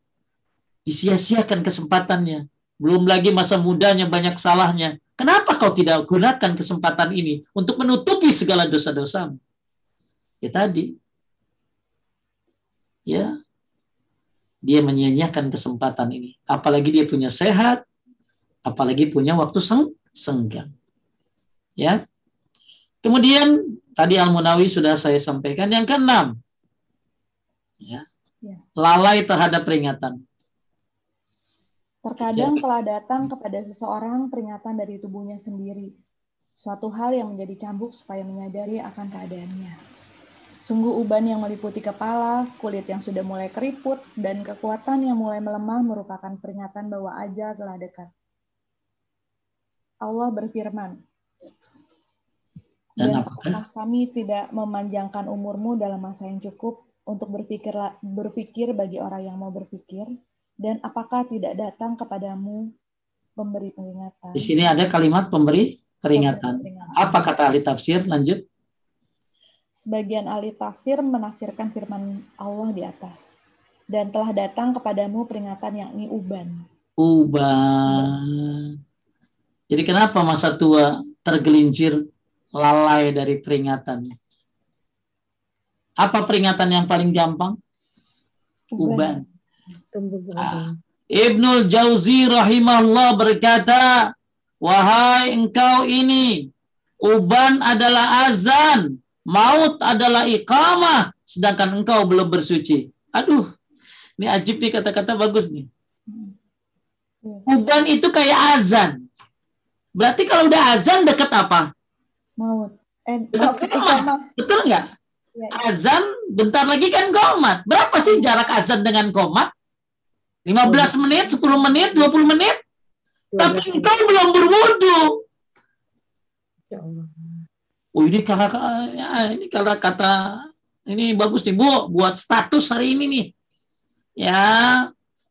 Disia-siakan kesempatannya. Belum lagi masa mudanya banyak salahnya. Kenapa kau tidak gunakan kesempatan ini untuk menutupi segala dosa-dosamu? Ya tadi. Ya. Dia menyanyiakan kesempatan ini. Apalagi dia punya sehat, apalagi punya waktu seng senggang. Ya. Kemudian tadi Al-Munawi sudah saya sampaikan yang keenam. Ya. ya. Lalai terhadap peringatan. Terkadang ya. telah datang kepada seseorang peringatan dari tubuhnya sendiri. Suatu hal yang menjadi cambuk supaya menyadari akan keadaannya. Sungguh uban yang meliputi kepala, kulit yang sudah mulai keriput, dan kekuatan yang mulai melemah merupakan peringatan bahwa aja telah dekat Allah berfirman, dan, apakah kami tidak memanjangkan umurmu dalam masa yang cukup untuk berpikir berpikir bagi orang yang mau berpikir dan apakah tidak datang kepadamu pemberi peringatan. Di sini ada kalimat pemberi peringatan. Pemberi peringatan. Apa kata ahli tafsir? Lanjut. Sebagian ahli tafsir menafsirkan firman Allah di atas dan telah datang kepadamu peringatan yakni uban. Uban. Jadi kenapa masa tua tergelincir lalai dari peringatan? Apa peringatan yang paling gampang? Uban. Ah. Ibnul Jauzi rahimahullah berkata, Wahai engkau ini, uban adalah azan, maut adalah iqamah, sedangkan engkau belum bersuci. Aduh, ini ajib nih kata-kata bagus nih. Hmm. Uban itu kayak azan. Berarti kalau udah azan deket apa? Maut. Eh, deket Betul nggak? Ya, ya. Azan bentar lagi kan komat. Berapa sih jarak azan dengan komat? 15 menit, 10 menit, 20 menit? Ya, Tapi ya. engkau belum berwudu. Ya Oh ini kakak ya, ini kalau kata ini bagus nih Bu buat status hari ini nih. Ya,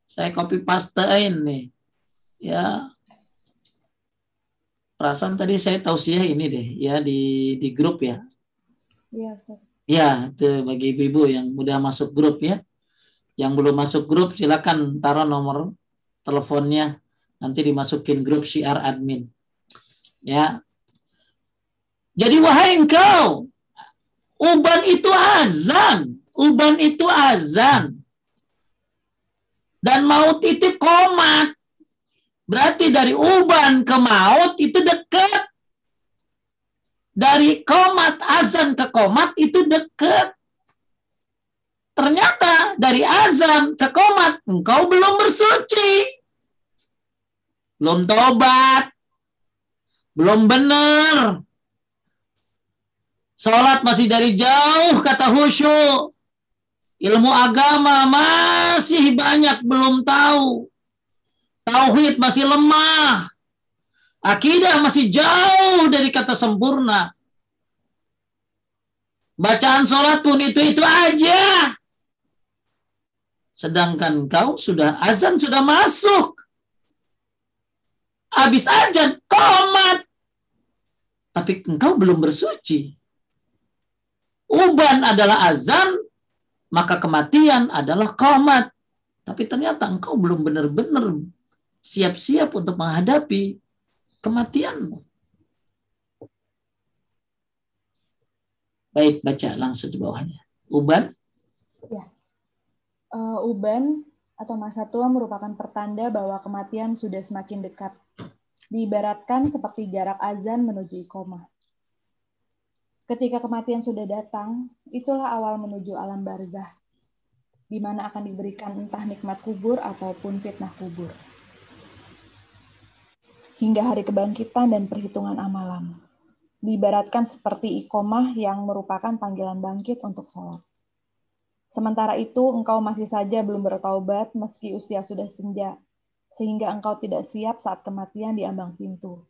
saya copy pastein nih. Ya, perasaan tadi saya tahu tausiah ya, ini deh ya di di grup ya. Iya Ustaz. Ya, itu bagi ibu-ibu yang mudah masuk grup ya. Yang belum masuk grup silakan taruh nomor teleponnya nanti dimasukin grup syiar admin. Ya. Jadi wahai engkau, uban itu azan, uban itu azan. Dan maut itu komat. Berarti dari uban ke maut itu dekat. Dari komat azan ke komat itu dekat. Ternyata dari azan ke komat engkau belum bersuci. Belum tobat. Belum benar. Sholat masih dari jauh kata khusyuk. Ilmu agama masih banyak belum tahu. Tauhid masih lemah. Akidah masih jauh dari kata sempurna. Bacaan sholat pun itu-itu aja. Sedangkan kau sudah azan sudah masuk. Habis azan komat. Tapi engkau belum bersuci. Uban adalah azan, maka kematian adalah komat. Tapi ternyata engkau belum benar-benar siap-siap untuk menghadapi kematianmu. Baik, baca langsung di bawahnya. Uban? Ya. Uh, uban atau masa tua merupakan pertanda bahwa kematian sudah semakin dekat. Diibaratkan seperti jarak azan menuju ikoma. Ketika kematian sudah datang, itulah awal menuju alam barzah, di mana akan diberikan entah nikmat kubur ataupun fitnah kubur hingga hari kebangkitan dan perhitungan amalan. dibaratkan seperti ikomah yang merupakan panggilan bangkit untuk sholat. Sementara itu, engkau masih saja belum bertaubat meski usia sudah senja, sehingga engkau tidak siap saat kematian di ambang pintu.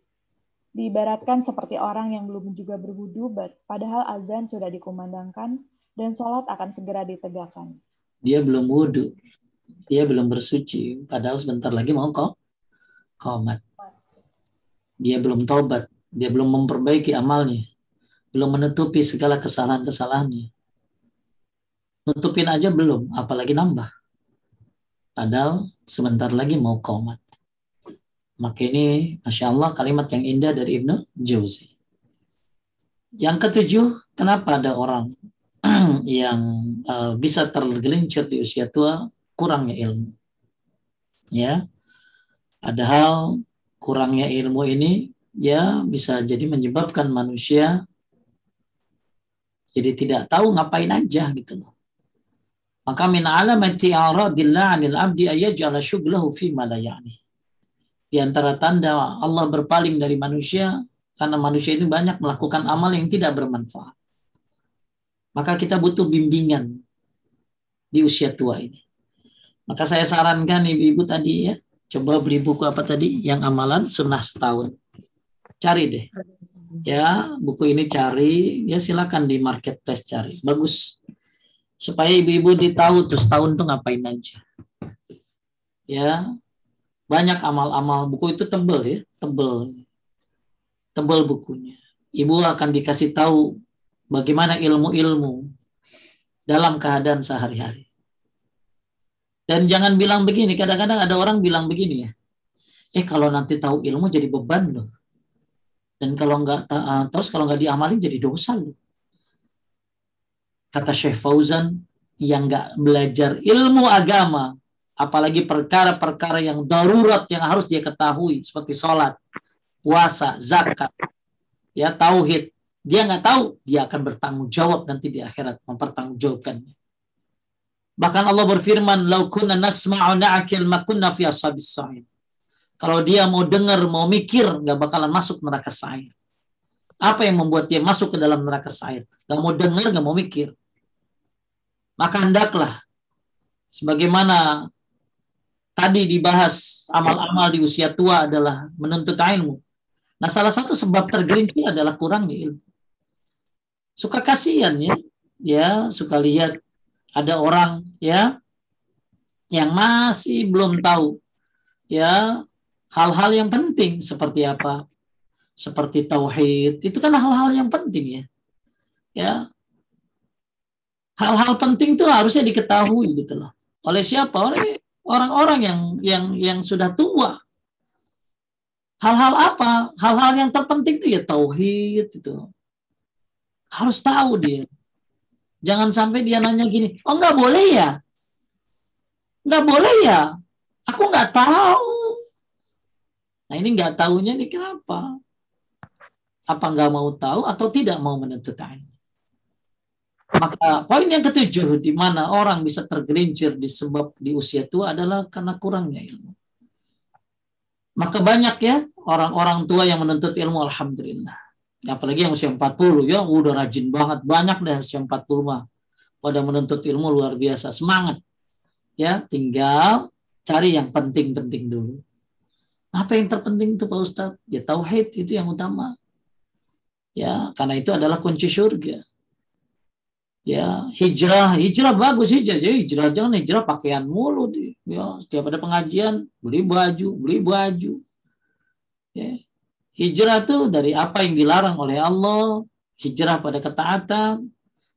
Diibaratkan seperti orang yang belum juga berwudu, padahal azan sudah dikumandangkan dan sholat akan segera ditegakkan. Dia belum wudu, dia belum bersuci, padahal sebentar lagi mau kok komat dia belum taubat, dia belum memperbaiki amalnya, belum menutupi segala kesalahan-kesalahannya. Nutupin aja belum, apalagi nambah. Padahal sebentar lagi mau komat. Maka ini, Masya Allah, kalimat yang indah dari Ibnu Jauzi. Yang ketujuh, kenapa ada orang yang uh, bisa tergelincir di usia tua kurangnya ilmu? Ya, padahal kurangnya ilmu ini ya bisa jadi menyebabkan manusia jadi tidak tahu ngapain aja gitu loh. Maka min alamati aradillah anil abdi ayaj'ala syughlahu fi malayani Di antara tanda Allah berpaling dari manusia karena manusia itu banyak melakukan amal yang tidak bermanfaat. Maka kita butuh bimbingan di usia tua ini. Maka saya sarankan ibu-ibu tadi ya, Coba beli buku apa tadi? Yang amalan sunnah setahun. Cari deh. Ya, buku ini cari. Ya silakan di marketplace cari. Bagus. Supaya ibu-ibu ditahu tuh setahun tuh ngapain aja. Ya, banyak amal-amal buku itu tebel ya, tebel. Tebel bukunya. Ibu akan dikasih tahu bagaimana ilmu-ilmu dalam keadaan sehari-hari. Dan jangan bilang begini, kadang-kadang ada orang bilang begini ya. Eh kalau nanti tahu ilmu jadi beban loh. Dan kalau nggak eh, terus kalau nggak diamalin jadi dosa loh. Kata Syekh Fauzan yang nggak belajar ilmu agama, apalagi perkara-perkara yang darurat yang harus dia ketahui seperti sholat, puasa, zakat, ya tauhid, dia nggak tahu dia akan bertanggung jawab nanti di akhirat mempertanggungjawabkannya. Bahkan Allah berfirman, laukunna nasma'u makunna fi ashabis sa'ir." Kalau dia mau dengar, mau mikir, nggak bakalan masuk neraka sa'ir. Apa yang membuat dia masuk ke dalam neraka sa'ir? Nggak mau dengar, nggak mau mikir. Maka hendaklah sebagaimana tadi dibahas amal-amal di usia tua adalah menuntut ilmu. Nah, salah satu sebab tergelincir adalah kurang ilmu. Suka kasihan ya, ya suka lihat ada orang ya yang masih belum tahu ya hal-hal yang penting seperti apa seperti tauhid itu kan hal-hal yang penting ya ya hal-hal penting itu harusnya diketahui gitu loh oleh siapa oleh orang-orang yang yang yang sudah tua hal-hal apa hal-hal yang terpenting itu ya tauhid itu harus tahu dia Jangan sampai dia nanya gini, oh nggak boleh ya? Nggak boleh ya? Aku nggak tahu. Nah ini nggak tahunya nih kenapa? Apa nggak mau tahu atau tidak mau menentukan? Maka poin yang ketujuh di mana orang bisa tergelincir disebab di usia tua adalah karena kurangnya ilmu. Maka banyak ya orang-orang tua yang menuntut ilmu alhamdulillah apalagi yang usia 40 ya udah rajin banget banyak dan usia 40 mah pada menuntut ilmu luar biasa semangat ya tinggal cari yang penting-penting dulu apa yang terpenting itu Pak Ustadz ya tauhid itu yang utama ya karena itu adalah kunci surga ya hijrah hijrah bagus hijrah jadi ya, hijrah jangan hijrah pakaian mulu ya setiap ada pengajian beli baju beli baju ya Hijrah itu dari apa yang dilarang oleh Allah, hijrah pada ketaatan,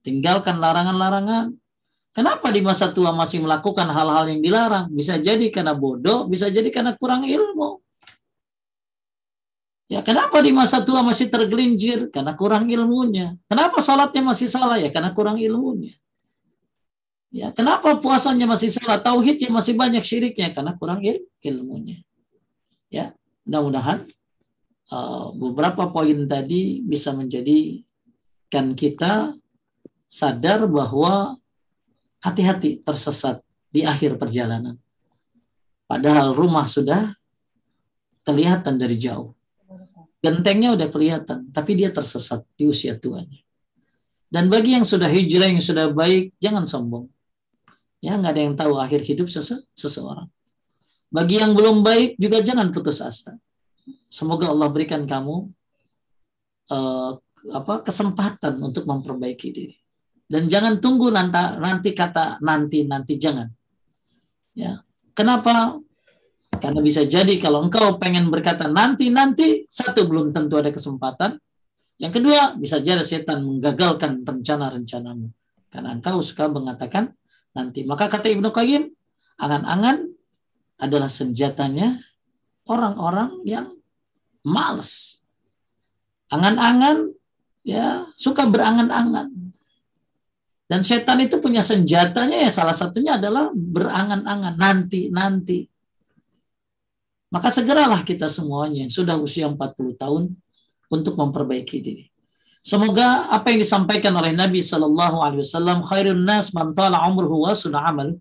tinggalkan larangan-larangan. Kenapa di masa tua masih melakukan hal-hal yang dilarang? Bisa jadi karena bodoh, bisa jadi karena kurang ilmu. Ya, kenapa di masa tua masih tergelincir? Karena kurang ilmunya. Kenapa sholatnya masih salah? Ya, karena kurang ilmunya. Ya, kenapa puasanya masih salah? Tauhidnya masih banyak syiriknya karena kurang ilmunya. Ya, mudah-mudahan Eh, beberapa poin tadi bisa menjadi menjadikan kita sadar bahwa hati-hati tersesat di akhir perjalanan. Padahal rumah sudah kelihatan dari jauh. Gentengnya udah kelihatan, tapi dia tersesat di usia tuanya. Dan bagi yang sudah hijrah, yang sudah baik, jangan sombong. Ya, nggak ada yang tahu akhir hidup sese seseorang. Bagi yang belum baik juga jangan putus asa. Semoga Allah berikan kamu uh, apa kesempatan untuk memperbaiki diri. Dan jangan tunggu nanti, nanti kata nanti nanti jangan. Ya. Kenapa? Karena bisa jadi kalau engkau pengen berkata nanti nanti satu belum tentu ada kesempatan. Yang kedua, bisa jadi setan menggagalkan rencana-rencanamu karena engkau suka mengatakan nanti. Maka kata Ibnu Qayyim, angan-angan adalah senjatanya orang-orang yang malas. Angan-angan ya, suka berangan-angan. Dan setan itu punya senjatanya ya salah satunya adalah berangan-angan nanti nanti. Maka segeralah kita semuanya sudah usia 40 tahun untuk memperbaiki diri. Semoga apa yang disampaikan oleh Nabi Shallallahu Alaihi Wasallam khairun nas man tala umruhu wa sunah amal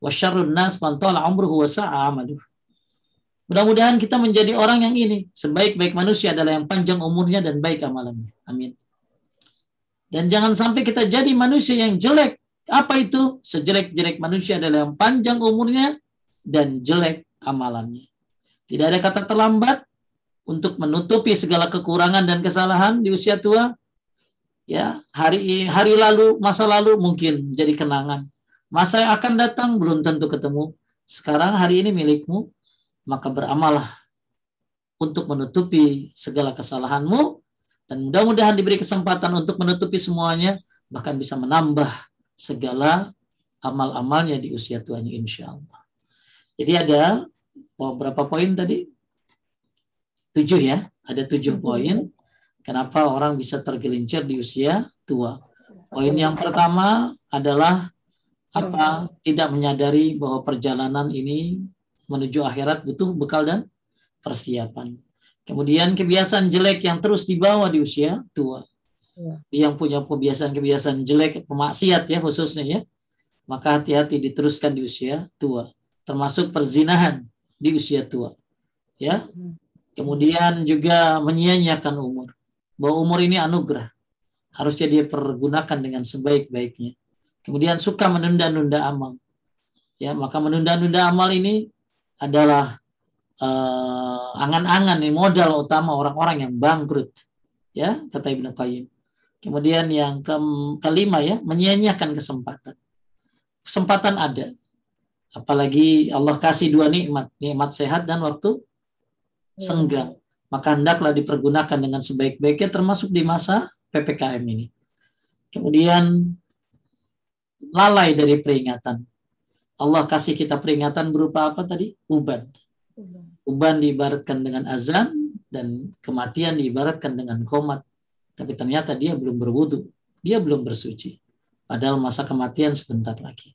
wa syarrun nas man tala umruhu wa sa'a amaluh. Mudah-mudahan kita menjadi orang yang ini. Sebaik-baik manusia adalah yang panjang umurnya dan baik amalannya. Amin. Dan jangan sampai kita jadi manusia yang jelek. Apa itu? Sejelek-jelek manusia adalah yang panjang umurnya dan jelek amalannya. Tidak ada kata terlambat untuk menutupi segala kekurangan dan kesalahan di usia tua. Ya, hari hari lalu, masa lalu mungkin jadi kenangan. Masa yang akan datang belum tentu ketemu. Sekarang hari ini milikmu, maka beramalah untuk menutupi segala kesalahanmu dan mudah-mudahan diberi kesempatan untuk menutupi semuanya bahkan bisa menambah segala amal-amalnya di usia tuanya insya Allah. Jadi ada beberapa poin tadi? Tujuh ya, ada tujuh mhm. poin. Kenapa orang bisa tergelincir di usia tua? Poin yang pertama adalah apa? Iya. Tidak menyadari bahwa perjalanan ini menuju akhirat butuh bekal dan persiapan. Kemudian kebiasaan jelek yang terus dibawa di usia tua. Ya. Yang punya kebiasaan-kebiasaan jelek, pemaksiat ya khususnya ya. Maka hati-hati diteruskan di usia tua. Termasuk perzinahan di usia tua. Ya. Hmm. Kemudian juga menyia-nyiakan umur. Bahwa umur ini anugerah. Harusnya dia pergunakan dengan sebaik-baiknya. Kemudian suka menunda-nunda amal. Ya, maka menunda-nunda amal ini adalah eh, angan-angan uh, modal utama orang-orang yang bangkrut ya kata Ibnu Qayyim. Kemudian yang ke kelima ya menyia-nyiakan kesempatan. Kesempatan ada. Apalagi Allah kasih dua nikmat, nikmat sehat dan waktu ya. senggang. Maka hendaklah dipergunakan dengan sebaik-baiknya termasuk di masa PPKM ini. Kemudian lalai dari peringatan. Allah kasih kita peringatan berupa apa tadi? Uban. Uban diibaratkan dengan azan dan kematian diibaratkan dengan komat. Tapi ternyata dia belum berwudu, dia belum bersuci. Padahal masa kematian sebentar lagi.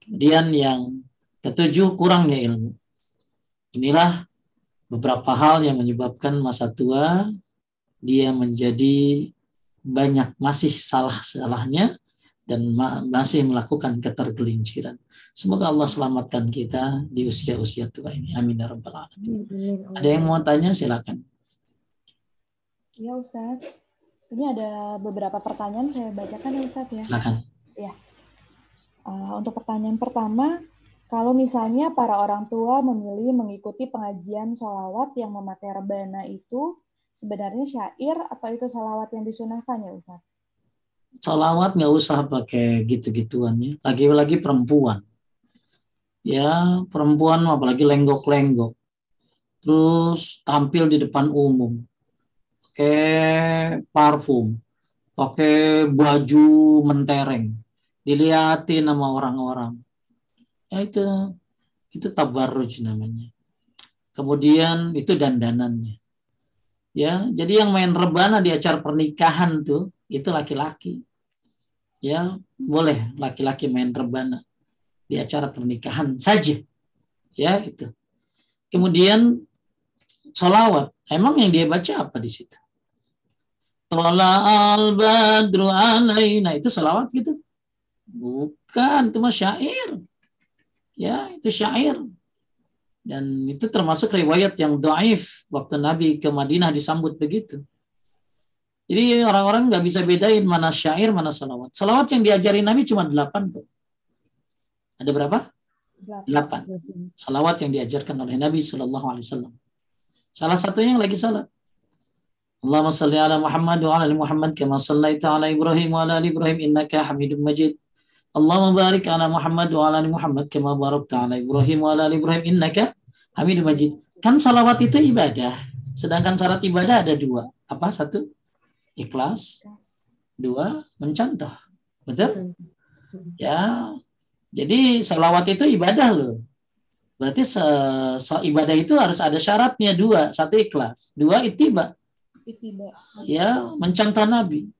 Kemudian yang ketujuh kurangnya ilmu. Inilah beberapa hal yang menyebabkan masa tua dia menjadi banyak masih salah-salahnya dan masih melakukan ketergelinciran. Semoga Allah selamatkan kita di usia-usia tua ini. Amin ya rabbal alamin. Ada yang mau tanya silakan. Ya Ustaz. Ini ada beberapa pertanyaan saya bacakan ya Ustaz ya. Silakan. Ya. Uh, untuk pertanyaan pertama, kalau misalnya para orang tua memilih mengikuti pengajian solawat yang memakai rebana itu, sebenarnya syair atau itu sholawat yang disunahkan ya Ustaz? salawat nggak usah pakai gitu-gituannya. Lagi-lagi perempuan. Ya, perempuan apalagi lenggok-lenggok. Terus tampil di depan umum. oke parfum. oke baju mentereng. Dilihatin sama orang-orang. Ya itu itu tabarruj namanya. Kemudian itu dandanannya. Ya, jadi yang main rebana di acara pernikahan tuh itu laki-laki. Ya, boleh laki-laki main rebana di acara pernikahan saja. Ya, itu. Kemudian solawat. Emang yang dia baca apa di situ? Tola al badru alaina itu solawat gitu? Bukan, itu mah syair. Ya, itu syair. Dan itu termasuk riwayat yang doaif waktu Nabi ke Madinah disambut begitu. Jadi orang-orang nggak bisa bedain mana syair, mana salawat. Salawat yang diajarin Nabi cuma delapan tuh. Ada berapa? Delapan. Salawat yang diajarkan oleh Nabi Shallallahu Alaihi Wasallam. Salah satunya yang lagi salat. Allahumma salli ala Muhammad wa ala Muhammad kama sallaita ala Ibrahim wa ala Ibrahim innaka Hamidum Majid. Allahumma barik ala Muhammad wa ala Muhammad kama barakta ala Ibrahim wa ala Ibrahim innaka Hamidum Majid. Kan salawat itu ibadah. Sedangkan syarat ibadah ada dua. Apa? Satu, ikhlas. Dua, mencontoh. Betul? Ya. Jadi selawat itu ibadah loh. Berarti se, se ibadah itu harus ada syaratnya dua. Satu ikhlas. Dua itiba. Itiba. Ya, mencontoh Nabi.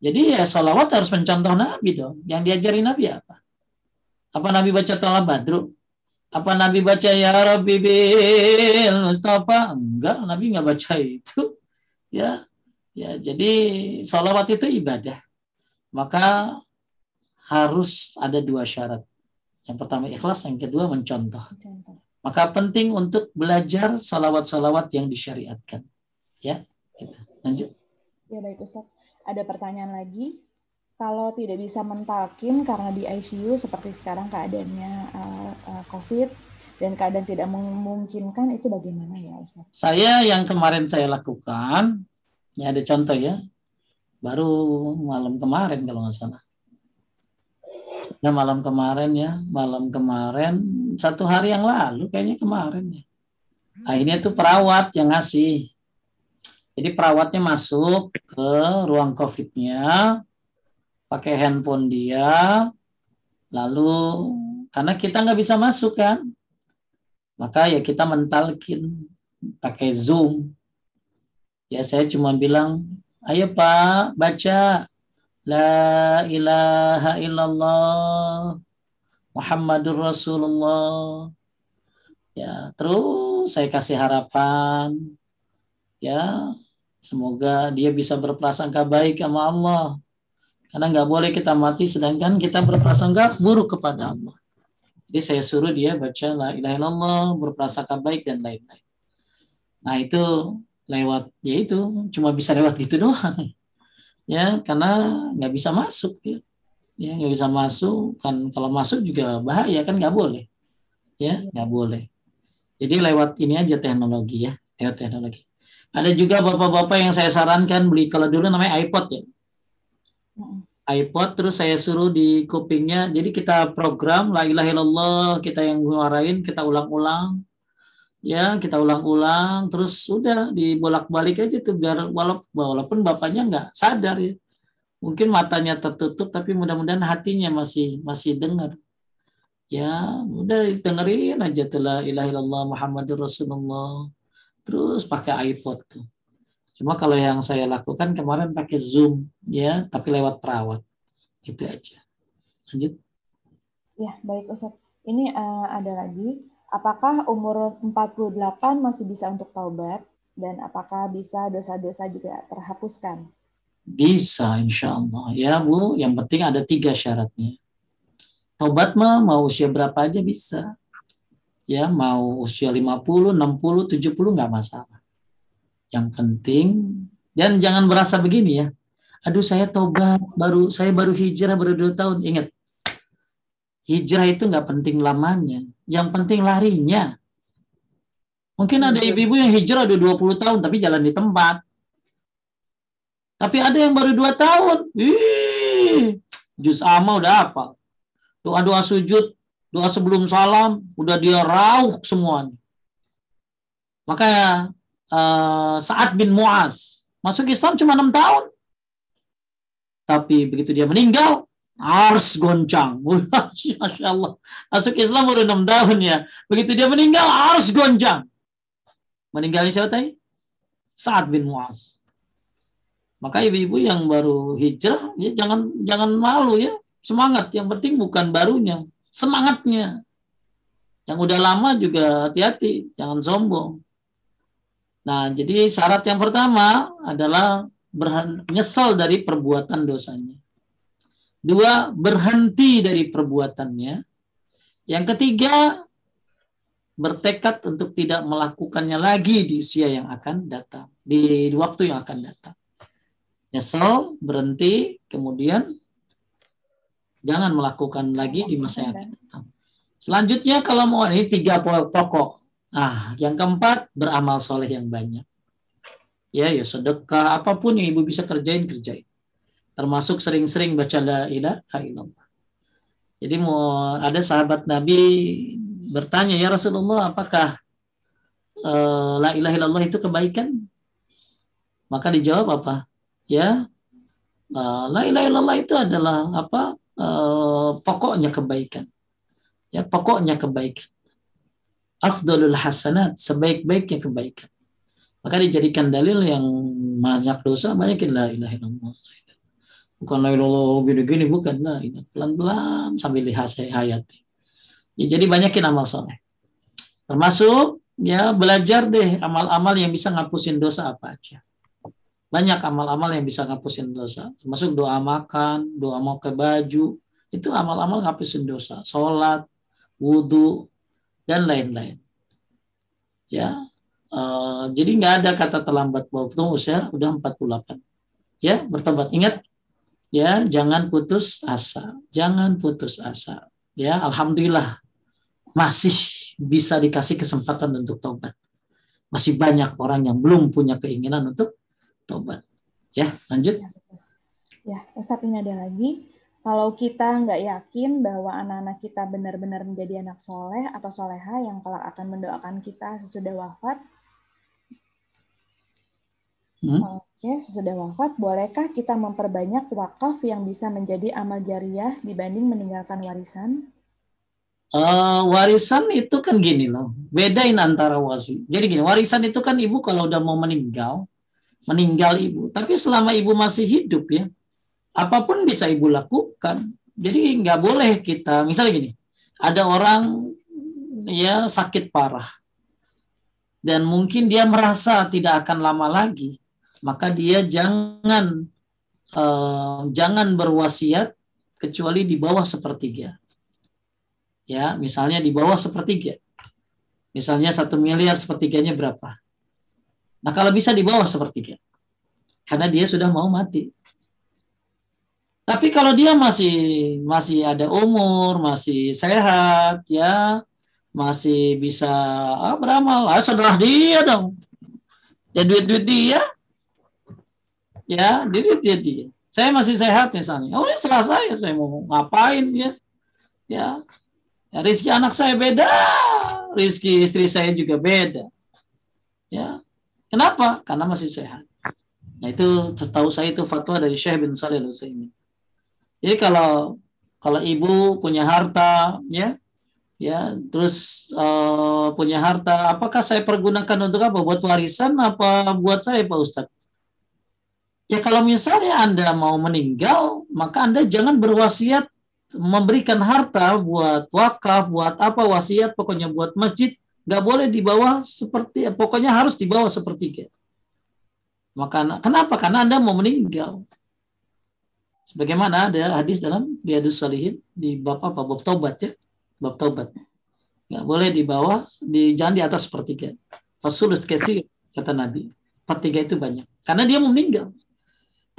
Jadi ya selawat harus mencontoh Nabi dong. Yang diajari Nabi apa? Apa Nabi baca tolak Badru? Apa Nabi baca Ya Rabbi Bil Mustafa? Enggak, Nabi nggak baca itu. Ya, Ya, jadi sholawat itu ibadah. Maka harus ada dua syarat. Yang pertama ikhlas, yang kedua mencontoh. Maka penting untuk belajar sholawat salawat yang disyariatkan. Ya, kita gitu. lanjut. Ya baik Ustaz. Ada pertanyaan lagi. Kalau tidak bisa mentalkin karena di ICU seperti sekarang keadaannya uh, uh, COVID dan keadaan tidak memungkinkan itu bagaimana ya Ustaz? Saya yang kemarin saya lakukan Ya ada contoh ya. Baru malam kemarin kalau nggak salah. Nah malam kemarin ya, malam kemarin satu hari yang lalu kayaknya kemarin ya. Ini tuh perawat yang ngasih. Jadi perawatnya masuk ke ruang COVID-nya, pakai handphone dia, lalu karena kita nggak bisa masuk kan, maka ya kita mentalkin pakai Zoom. Ya saya cuma bilang, ayo Pak baca La ilaha illallah Muhammadur Rasulullah. Ya, terus saya kasih harapan ya semoga dia bisa berprasangka baik sama Allah. Karena nggak boleh kita mati sedangkan kita berprasangka buruk kepada Allah. Jadi saya suruh dia baca la ilaha illallah, berprasangka baik dan lain-lain. Nah, itu lewat ya itu cuma bisa lewat gitu doang ya karena nggak bisa masuk ya ya nggak bisa masuk kan kalau masuk juga bahaya kan nggak boleh ya nggak boleh jadi lewat ini aja teknologi ya lewat teknologi ada juga bapak-bapak yang saya sarankan beli kalau dulu namanya iPod ya iPod terus saya suruh di kupingnya jadi kita program la ilaha illallah kita yang nguarain kita ulang-ulang ya kita ulang-ulang terus udah dibolak-balik aja tuh biar walaupun bapaknya nggak sadar ya mungkin matanya tertutup tapi mudah-mudahan hatinya masih masih dengar ya udah dengerin aja telah ilahilallah ilaha Rasulullah terus pakai iPod tuh cuma kalau yang saya lakukan kemarin pakai Zoom ya tapi lewat perawat itu aja lanjut ya baik Ustaz ini uh, ada lagi apakah umur 48 masih bisa untuk taubat dan apakah bisa dosa-dosa juga terhapuskan? Bisa, insya Allah. Ya Bu, yang penting ada tiga syaratnya. Taubat mah mau usia berapa aja bisa. Ya, mau usia 50, 60, 70 nggak masalah. Yang penting, dan jangan berasa begini ya. Aduh, saya taubat, baru saya baru hijrah baru dua tahun. Ingat, hijrah itu nggak penting lamanya yang penting larinya. Mungkin ada iya. ibu-ibu yang hijrah udah 20 tahun tapi jalan di tempat. Tapi ada yang baru 2 tahun. Jus juz ama udah apa? Doa-doa sujud, doa sebelum salam, udah dia rauh semuanya. Makanya uh, eh, saat bin Muas masuk Islam cuma enam tahun. Tapi begitu dia meninggal, Ars goncang. Masya Allah. Masuk Islam baru enam tahun ya. Begitu dia meninggal, ars goncang. Meninggalnya siapa tadi? Sa'ad bin Mu'az. Maka ibu-ibu yang baru hijrah, ya jangan jangan malu ya. Semangat. Yang penting bukan barunya. Semangatnya. Yang udah lama juga hati-hati. Jangan sombong. Nah, jadi syarat yang pertama adalah menyesal dari perbuatan dosanya. Dua, berhenti dari perbuatannya. Yang ketiga, bertekad untuk tidak melakukannya lagi di usia yang akan datang, di waktu yang akan datang. Nyesel, berhenti, kemudian jangan melakukan lagi di masa yang akan datang. Selanjutnya kalau mau ini tiga pokok. Nah, yang keempat beramal soleh yang banyak. Ya, ya sedekah apapun yang ibu bisa kerjain kerjain. Termasuk sering-sering baca la ilaha illallah. Jadi mau ada sahabat Nabi bertanya, "Ya Rasulullah, apakah uh, la ilaha illallah itu kebaikan?" Maka dijawab apa? Ya, uh, la ilaha illallah itu adalah apa? Uh, pokoknya kebaikan. Ya, pokoknya kebaikan. Afdolul hasanat, sebaik-baiknya kebaikan. Maka dijadikan dalil yang banyak dosa, banyakin la ilaha illallah bukan lailolo gini-gini bukan nah ini pelan-pelan sambil lihat saya ya, jadi banyakin amal soleh termasuk ya belajar deh amal-amal yang bisa ngapusin dosa apa aja banyak amal-amal yang bisa ngapusin dosa termasuk doa makan doa mau ke baju itu amal-amal ngapusin dosa sholat wudhu dan lain-lain ya uh, jadi nggak ada kata terlambat bahwa usia udah 48 ya bertobat ingat ya jangan putus asa jangan putus asa ya alhamdulillah masih bisa dikasih kesempatan untuk tobat masih banyak orang yang belum punya keinginan untuk tobat ya lanjut ya, ya Ustadz ini ada lagi kalau kita nggak yakin bahwa anak-anak kita benar-benar menjadi anak soleh atau soleha yang kelak akan mendoakan kita sesudah wafat, hmm? Oke, ya, sesudah wafat, bolehkah kita memperbanyak wakaf yang bisa menjadi amal jariah dibanding meninggalkan warisan? Uh, warisan itu kan gini loh, bedain antara wasi. Jadi gini, warisan itu kan ibu kalau udah mau meninggal, meninggal ibu. Tapi selama ibu masih hidup ya, apapun bisa ibu lakukan. Jadi nggak boleh kita, misalnya gini, ada orang ya sakit parah dan mungkin dia merasa tidak akan lama lagi maka dia jangan uh, jangan berwasiat kecuali di bawah sepertiga. Ya, misalnya di bawah sepertiga. Misalnya satu miliar sepertiganya berapa? Nah kalau bisa di bawah sepertiga, karena dia sudah mau mati. Tapi kalau dia masih masih ada umur, masih sehat, ya masih bisa ah, beramal, ah, setelah dia dong. Ya duit-duit dia, ya jadi dia dia saya masih sehat misalnya oh ya serah saya saya mau ngapain ya ya, ya rizki anak saya beda rizki istri saya juga beda ya kenapa karena masih sehat nah itu setahu saya itu fatwa dari Syekh bin Saleh ini. jadi kalau kalau ibu punya harta ya ya terus uh, punya harta apakah saya pergunakan untuk apa buat warisan apa buat saya Pak Ustadz Ya kalau misalnya Anda mau meninggal, maka Anda jangan berwasiat memberikan harta buat wakaf, buat apa wasiat, pokoknya buat masjid, nggak boleh di bawah seperti, pokoknya harus di bawah sepertiga. Maka kenapa? Karena Anda mau meninggal. Sebagaimana ada hadis dalam Biadus Salihin di bab apa? Bab taubat ya. Bab taubat. Nggak boleh di bawah, di, jangan di atas sepertiga. Fasulus kesir, kata Nabi. Sepertiga itu banyak. Karena dia mau meninggal.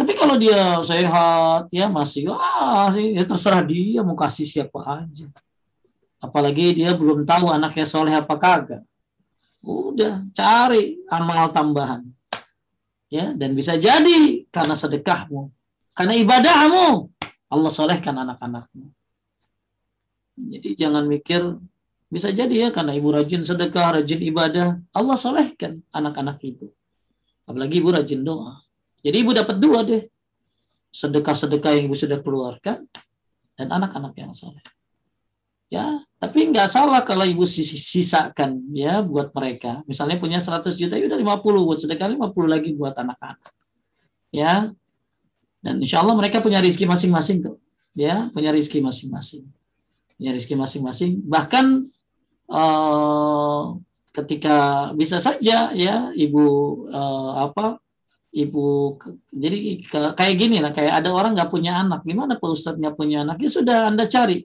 Tapi kalau dia sehat, ya masih, wah, sih, ya terserah dia mau kasih siapa aja. Apalagi dia belum tahu anaknya soleh apa kagak. Udah, cari amal tambahan. Ya, dan bisa jadi karena sedekahmu, karena ibadahmu, Allah solehkan anak-anakmu. Jadi jangan mikir bisa jadi ya karena ibu rajin sedekah, rajin ibadah, Allah solehkan anak-anak itu. Apalagi ibu rajin doa. Jadi ibu dapat dua deh. Sedekah-sedekah yang ibu sudah keluarkan dan anak-anak yang soleh. Ya, tapi nggak salah kalau ibu sisakan ya buat mereka. Misalnya punya 100 juta, ya udah 50 buat sedekah, 50 lagi buat anak-anak. Ya, dan insya Allah mereka punya rizki masing-masing tuh. Ya, punya rizki masing-masing. Punya rizki masing-masing. Bahkan uh, ketika bisa saja ya ibu uh, apa ibu jadi kayak gini lah kayak ada orang nggak punya anak gimana pak ustadz nggak punya anak ya sudah anda cari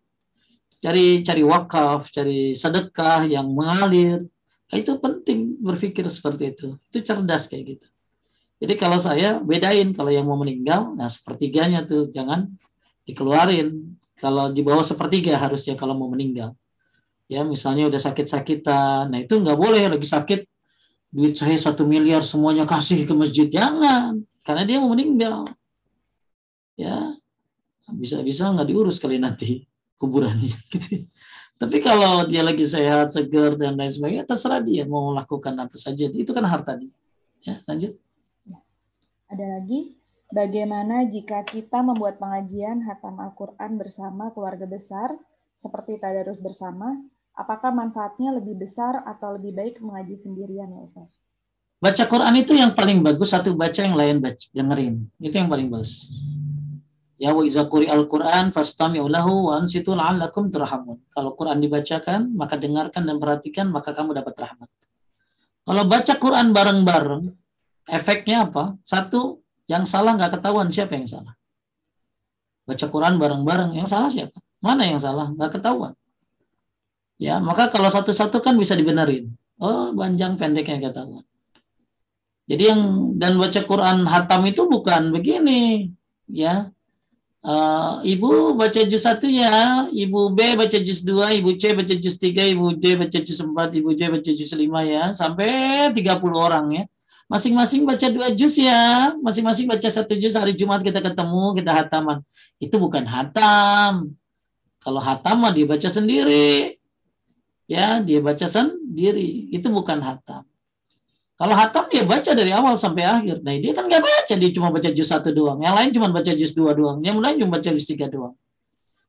cari cari wakaf cari sedekah yang mengalir nah, itu penting berpikir seperti itu itu cerdas kayak gitu jadi kalau saya bedain kalau yang mau meninggal nah sepertiganya tuh jangan dikeluarin kalau di bawah sepertiga harusnya kalau mau meninggal ya misalnya udah sakit-sakitan nah itu nggak boleh lagi sakit duit saya satu miliar semuanya kasih ke masjid jangan karena dia mau meninggal ya bisa-bisa nggak diurus kali nanti kuburannya gitu tapi kalau dia lagi sehat segar dan lain sebagainya terserah dia mau melakukan apa saja itu kan harta dia ya lanjut ada lagi bagaimana jika kita membuat pengajian hatam Al-Quran bersama keluarga besar seperti tadarus bersama apakah manfaatnya lebih besar atau lebih baik mengaji sendirian ya Ustaz? Baca Quran itu yang paling bagus, satu baca yang lain baca, dengerin. Itu yang paling bagus. Ya wa iza al-Qur'an fastami'u lahu wa ansitu la'allakum turhamun. Kalau Quran dibacakan, maka dengarkan dan perhatikan, maka kamu dapat rahmat. Kalau baca Quran bareng-bareng, efeknya apa? Satu, yang salah nggak ketahuan siapa yang salah. Baca Quran bareng-bareng, yang salah siapa? Mana yang salah? Nggak ketahuan. Ya, maka kalau satu-satu kan bisa dibenerin. Oh, panjang pendeknya Allah Jadi yang dan baca Quran hatam itu bukan begini, ya. Uh, ibu baca juz satu ya, ibu B baca juz dua, ibu C baca juz tiga, ibu D baca juz empat, ibu J baca juz lima ya, sampai 30 orang ya. Masing-masing baca dua juz ya, masing-masing baca satu juz hari Jumat kita ketemu, kita hataman. Itu bukan hatam. Kalau hatam mah dia sendiri ya dia baca sendiri itu bukan hatam kalau hatam dia baca dari awal sampai akhir nah dia kan nggak baca dia cuma baca juz satu doang yang lain cuma baca juz dua doang yang lain cuma baca juz tiga doang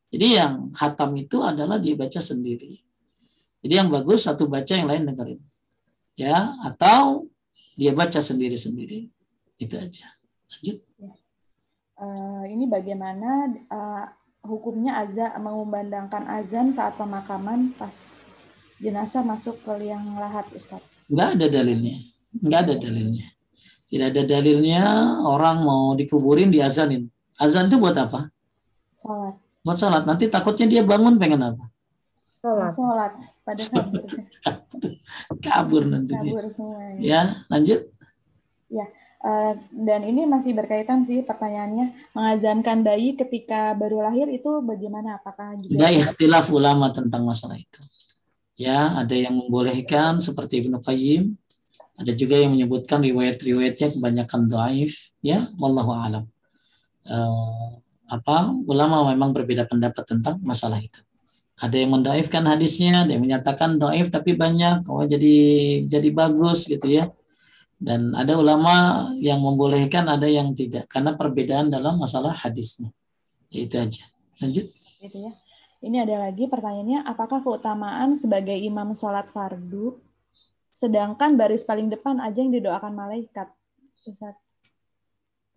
jadi yang hatam itu adalah dia baca sendiri jadi yang bagus satu baca yang lain dengerin ya atau dia baca sendiri sendiri itu aja lanjut uh, ini bagaimana uh, hukumnya azan mengumandangkan azan saat pemakaman pas jenazah masuk ke liang lahat Ustaz? Enggak ada dalilnya. Enggak ada dalilnya. Tidak ada dalilnya orang mau dikuburin azanin Azan itu buat apa? Salat. Buat salat. Nanti takutnya dia bangun pengen apa? Salat. Salat. Padahal kabur. nanti kabur semuanya. Semua, ya. ya. lanjut. Ya, uh, dan ini masih berkaitan sih pertanyaannya mengajarkan bayi ketika baru lahir itu bagaimana? Apakah juga? Ada ikhtilaf ulama tentang masalah itu ya ada yang membolehkan seperti Ibnu Qayyim ada juga yang menyebutkan riwayat-riwayatnya kebanyakan doaif ya wallahu alam uh, apa ulama memang berbeda pendapat tentang masalah itu ada yang mendoaifkan hadisnya ada yang menyatakan doaif tapi banyak oh jadi jadi bagus gitu ya dan ada ulama yang membolehkan ada yang tidak karena perbedaan dalam masalah hadisnya itu aja lanjut gitu ya ini ada lagi pertanyaannya, apakah keutamaan sebagai imam sholat fardu, sedangkan baris paling depan aja yang didoakan malaikat? Ustaz.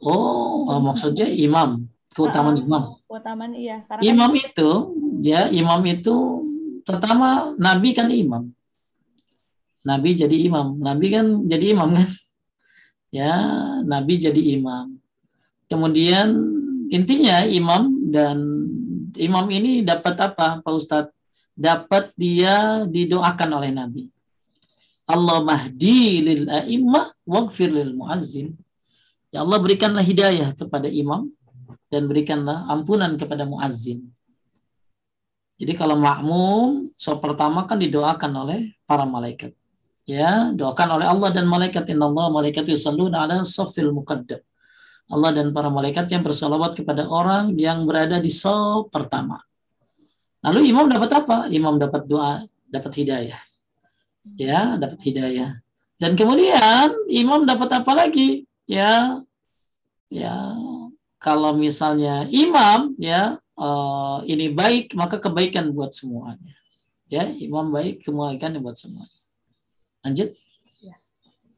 Oh, oh maksudnya imam, keutamaan uh, imam. Keutamaan iya. Karena kan imam kan... itu, ya imam itu pertama nabi kan imam. Nabi jadi imam, nabi kan jadi imam kan, ya nabi jadi imam. Kemudian intinya imam dan imam ini dapat apa Pak Ustaz? Dapat dia didoakan oleh Nabi. Allah mahdi lil a'immah waghfir lil muazzin. Ya Allah berikanlah hidayah kepada imam dan berikanlah ampunan kepada muazzin. Jadi kalau makmum, so pertama kan didoakan oleh para malaikat. Ya, doakan oleh Allah dan malaikat. Inna Allah malaikat yusalluna ala soffil muqaddam. Allah dan para malaikat yang bersolawat kepada orang yang berada di sol pertama. Lalu imam dapat apa? Imam dapat doa, dapat hidayah. Ya, dapat hidayah. Dan kemudian imam dapat apa lagi? Ya, ya kalau misalnya imam ya uh, ini baik maka kebaikan buat semuanya. Ya, imam baik kebaikan buat semua. Lanjut. Ya.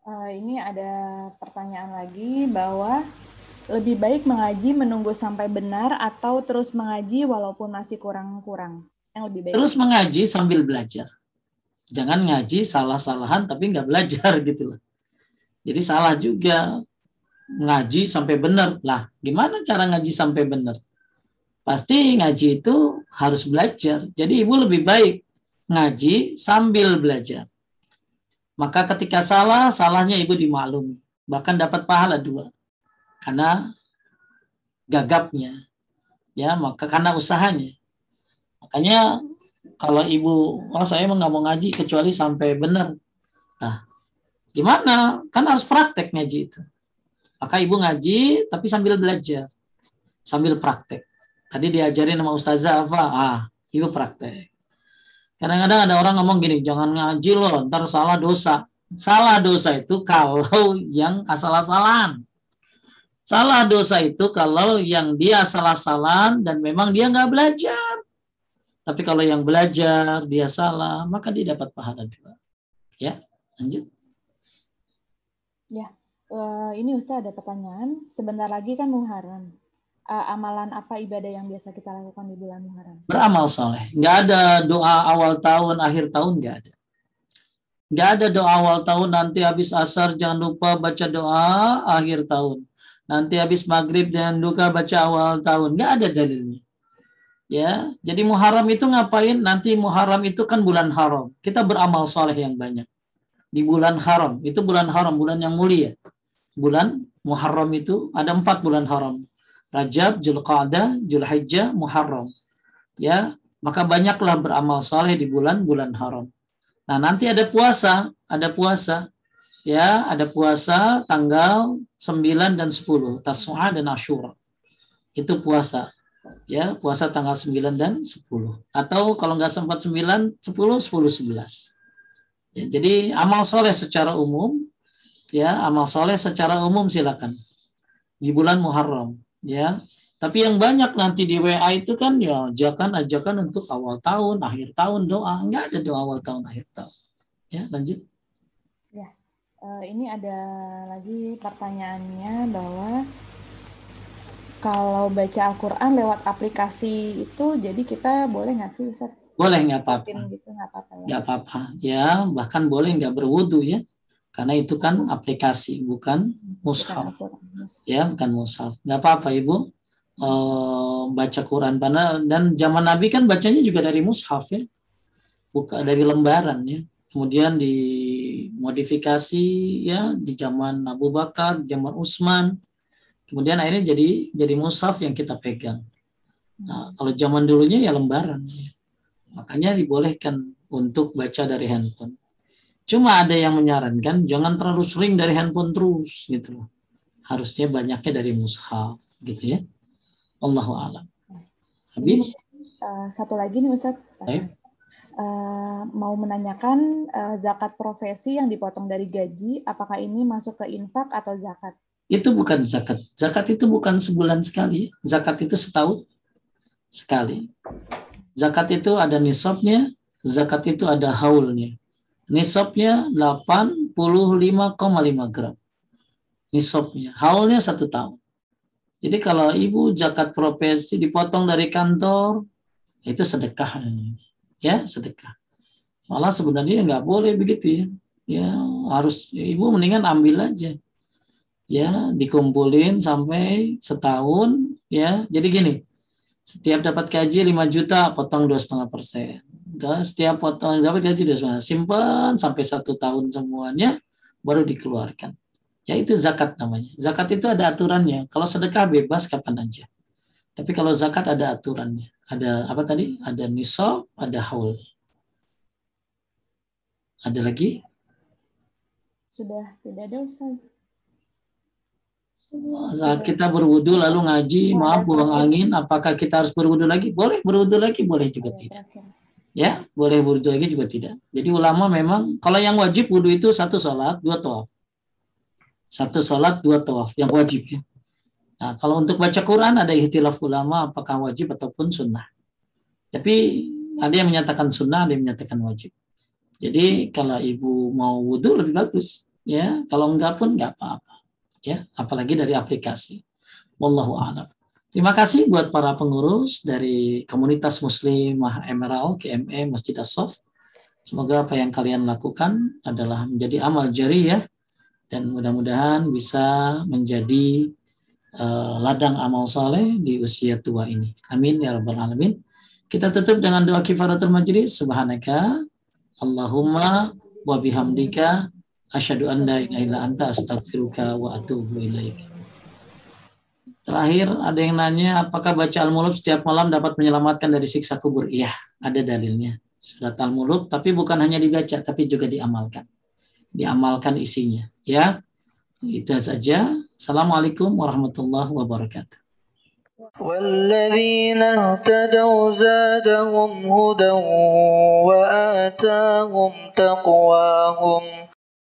Uh, ini ada pertanyaan lagi bahwa lebih baik mengaji menunggu sampai benar atau terus mengaji walaupun masih kurang-kurang? Yang lebih baik. Terus mengaji sambil belajar. Jangan ngaji salah-salahan tapi nggak belajar gitu loh. Jadi salah juga ngaji sampai benar. Lah, gimana cara ngaji sampai benar? Pasti ngaji itu harus belajar. Jadi ibu lebih baik ngaji sambil belajar. Maka ketika salah, salahnya ibu dimaklumi. Bahkan dapat pahala dua karena gagapnya ya maka karena usahanya makanya kalau ibu orang oh, saya emang nggak mau ngaji kecuali sampai benar nah gimana kan harus praktek ngaji itu maka ibu ngaji tapi sambil belajar sambil praktek tadi diajarin sama ustazah apa ah ibu praktek kadang-kadang ada orang ngomong gini jangan ngaji loh ntar salah dosa salah dosa itu kalau yang asal-asalan Salah dosa itu kalau yang dia salah salah dan memang dia nggak belajar. Tapi kalau yang belajar, dia salah, maka dia dapat pahala juga. Ya, lanjut. Ya, uh, ini Ustaz ada pertanyaan. Sebentar lagi kan Muharram. Uh, amalan apa ibadah yang biasa kita lakukan di bulan Muharram? Beramal soleh. Nggak ada doa awal tahun, akhir tahun nggak ada. Nggak ada doa awal tahun, nanti habis asar jangan lupa baca doa akhir tahun nanti habis maghrib dan duka baca awal tahun. Nggak ada dalilnya. Ya, jadi Muharram itu ngapain? Nanti Muharram itu kan bulan haram. Kita beramal soleh yang banyak. Di bulan haram. Itu bulan haram, bulan yang mulia. Bulan Muharram itu ada empat bulan haram. Rajab, Julqa'dah, Julhijjah, Muharram. Ya, maka banyaklah beramal soleh di bulan-bulan haram. Nah, nanti ada puasa, ada puasa ya ada puasa tanggal 9 dan 10 Tasu'a dan Asyura itu puasa ya puasa tanggal 9 dan 10 atau kalau nggak sempat 9 10 10 11 ya, jadi amal soleh secara umum ya amal soleh secara umum silakan di bulan Muharram ya tapi yang banyak nanti di WA itu kan ya ajakan ajakan untuk awal tahun akhir tahun doa nggak ada doa awal tahun akhir tahun ya lanjut Eh, ini ada lagi pertanyaannya bahwa kalau baca Al-Quran lewat aplikasi itu, jadi kita boleh nggak sih Ustaz? Boleh, nggak apa-apa. Gitu, nggak apa-apa ya. apa-apa, ya. Bahkan boleh nggak berwudu ya. Karena itu kan aplikasi, bukan mushaf. Ya, bukan mushaf. Nggak apa-apa, Ibu. E, baca Quran. Karena, dan zaman Nabi kan bacanya juga dari mushaf ya. Buka dari lembaran ya. Kemudian di modifikasi ya di zaman Abu Bakar, zaman Utsman. Kemudian akhirnya jadi jadi mushaf yang kita pegang. Nah, kalau zaman dulunya ya lembaran. Makanya dibolehkan untuk baca dari handphone. Cuma ada yang menyarankan jangan terlalu sering dari handphone terus gitu loh. Harusnya banyaknya dari mushaf gitu ya. Allahu alam. Habis eh, satu lagi nih Ustaz. Eh? Eh, mau menanyakan uh, zakat profesi yang dipotong dari gaji, apakah ini masuk ke infak atau zakat? Itu bukan zakat. Zakat itu bukan sebulan sekali. Zakat itu setahun sekali. Zakat itu ada nisabnya, zakat itu ada haulnya. Nisabnya 85,5 gram. Nisabnya. Haulnya satu tahun. Jadi kalau ibu zakat profesi dipotong dari kantor, itu sedekah ya sedekah. Malah sebenarnya nggak boleh begitu ya. Ya harus ya, ibu mendingan ambil aja. Ya dikumpulin sampai setahun ya. Jadi gini, setiap dapat gaji 5 juta potong dua setengah persen. Setiap potong dapat gaji dua setengah simpan sampai satu tahun semuanya baru dikeluarkan. Ya itu zakat namanya. Zakat itu ada aturannya. Kalau sedekah bebas kapan aja. Tapi kalau zakat ada aturannya ada apa tadi? Ada nisab, ada haul. Ada lagi? Sudah tidak ada Ustaz. Saat kita berwudu lalu ngaji, maaf buang angin, apakah kita harus berwudu lagi? Boleh berwudu lagi, boleh juga ya, tidak. ya boleh berwudu lagi juga tidak jadi ulama memang kalau yang wajib wudhu itu satu sholat dua tawaf satu sholat dua tawaf yang wajib ya Nah, kalau untuk baca Quran ada ihtilaf ulama apakah wajib ataupun sunnah. Tapi ada yang menyatakan sunnah, ada yang menyatakan wajib. Jadi kalau ibu mau wudhu lebih bagus, ya. Kalau enggak pun enggak apa-apa, ya. Apalagi dari aplikasi. Wallahu a'lam. Terima kasih buat para pengurus dari komunitas Muslimah Emerald KME Masjid Asof. Semoga apa yang kalian lakukan adalah menjadi amal jari ya dan mudah-mudahan bisa menjadi Eh, ladang amal soleh di usia tua ini. Amin ya rabbal alamin. Kita tutup dengan doa kifaratul majlis. Subhanaka Allahumma wa bihamdika asyhadu an la ilaha illa anta astaghfiruka wa atuubu ilaik. Terakhir ada yang nanya apakah baca al mulk setiap malam dapat menyelamatkan dari siksa kubur? Iya, ada dalilnya. Surat al mulk tapi bukan hanya dibaca tapi juga diamalkan. Diamalkan isinya, ya. Itu saja. Assalamualaikum warahmatullahi wabarakatuh. والذين اهتدوا زادهم هدى وآتاهم تقواهم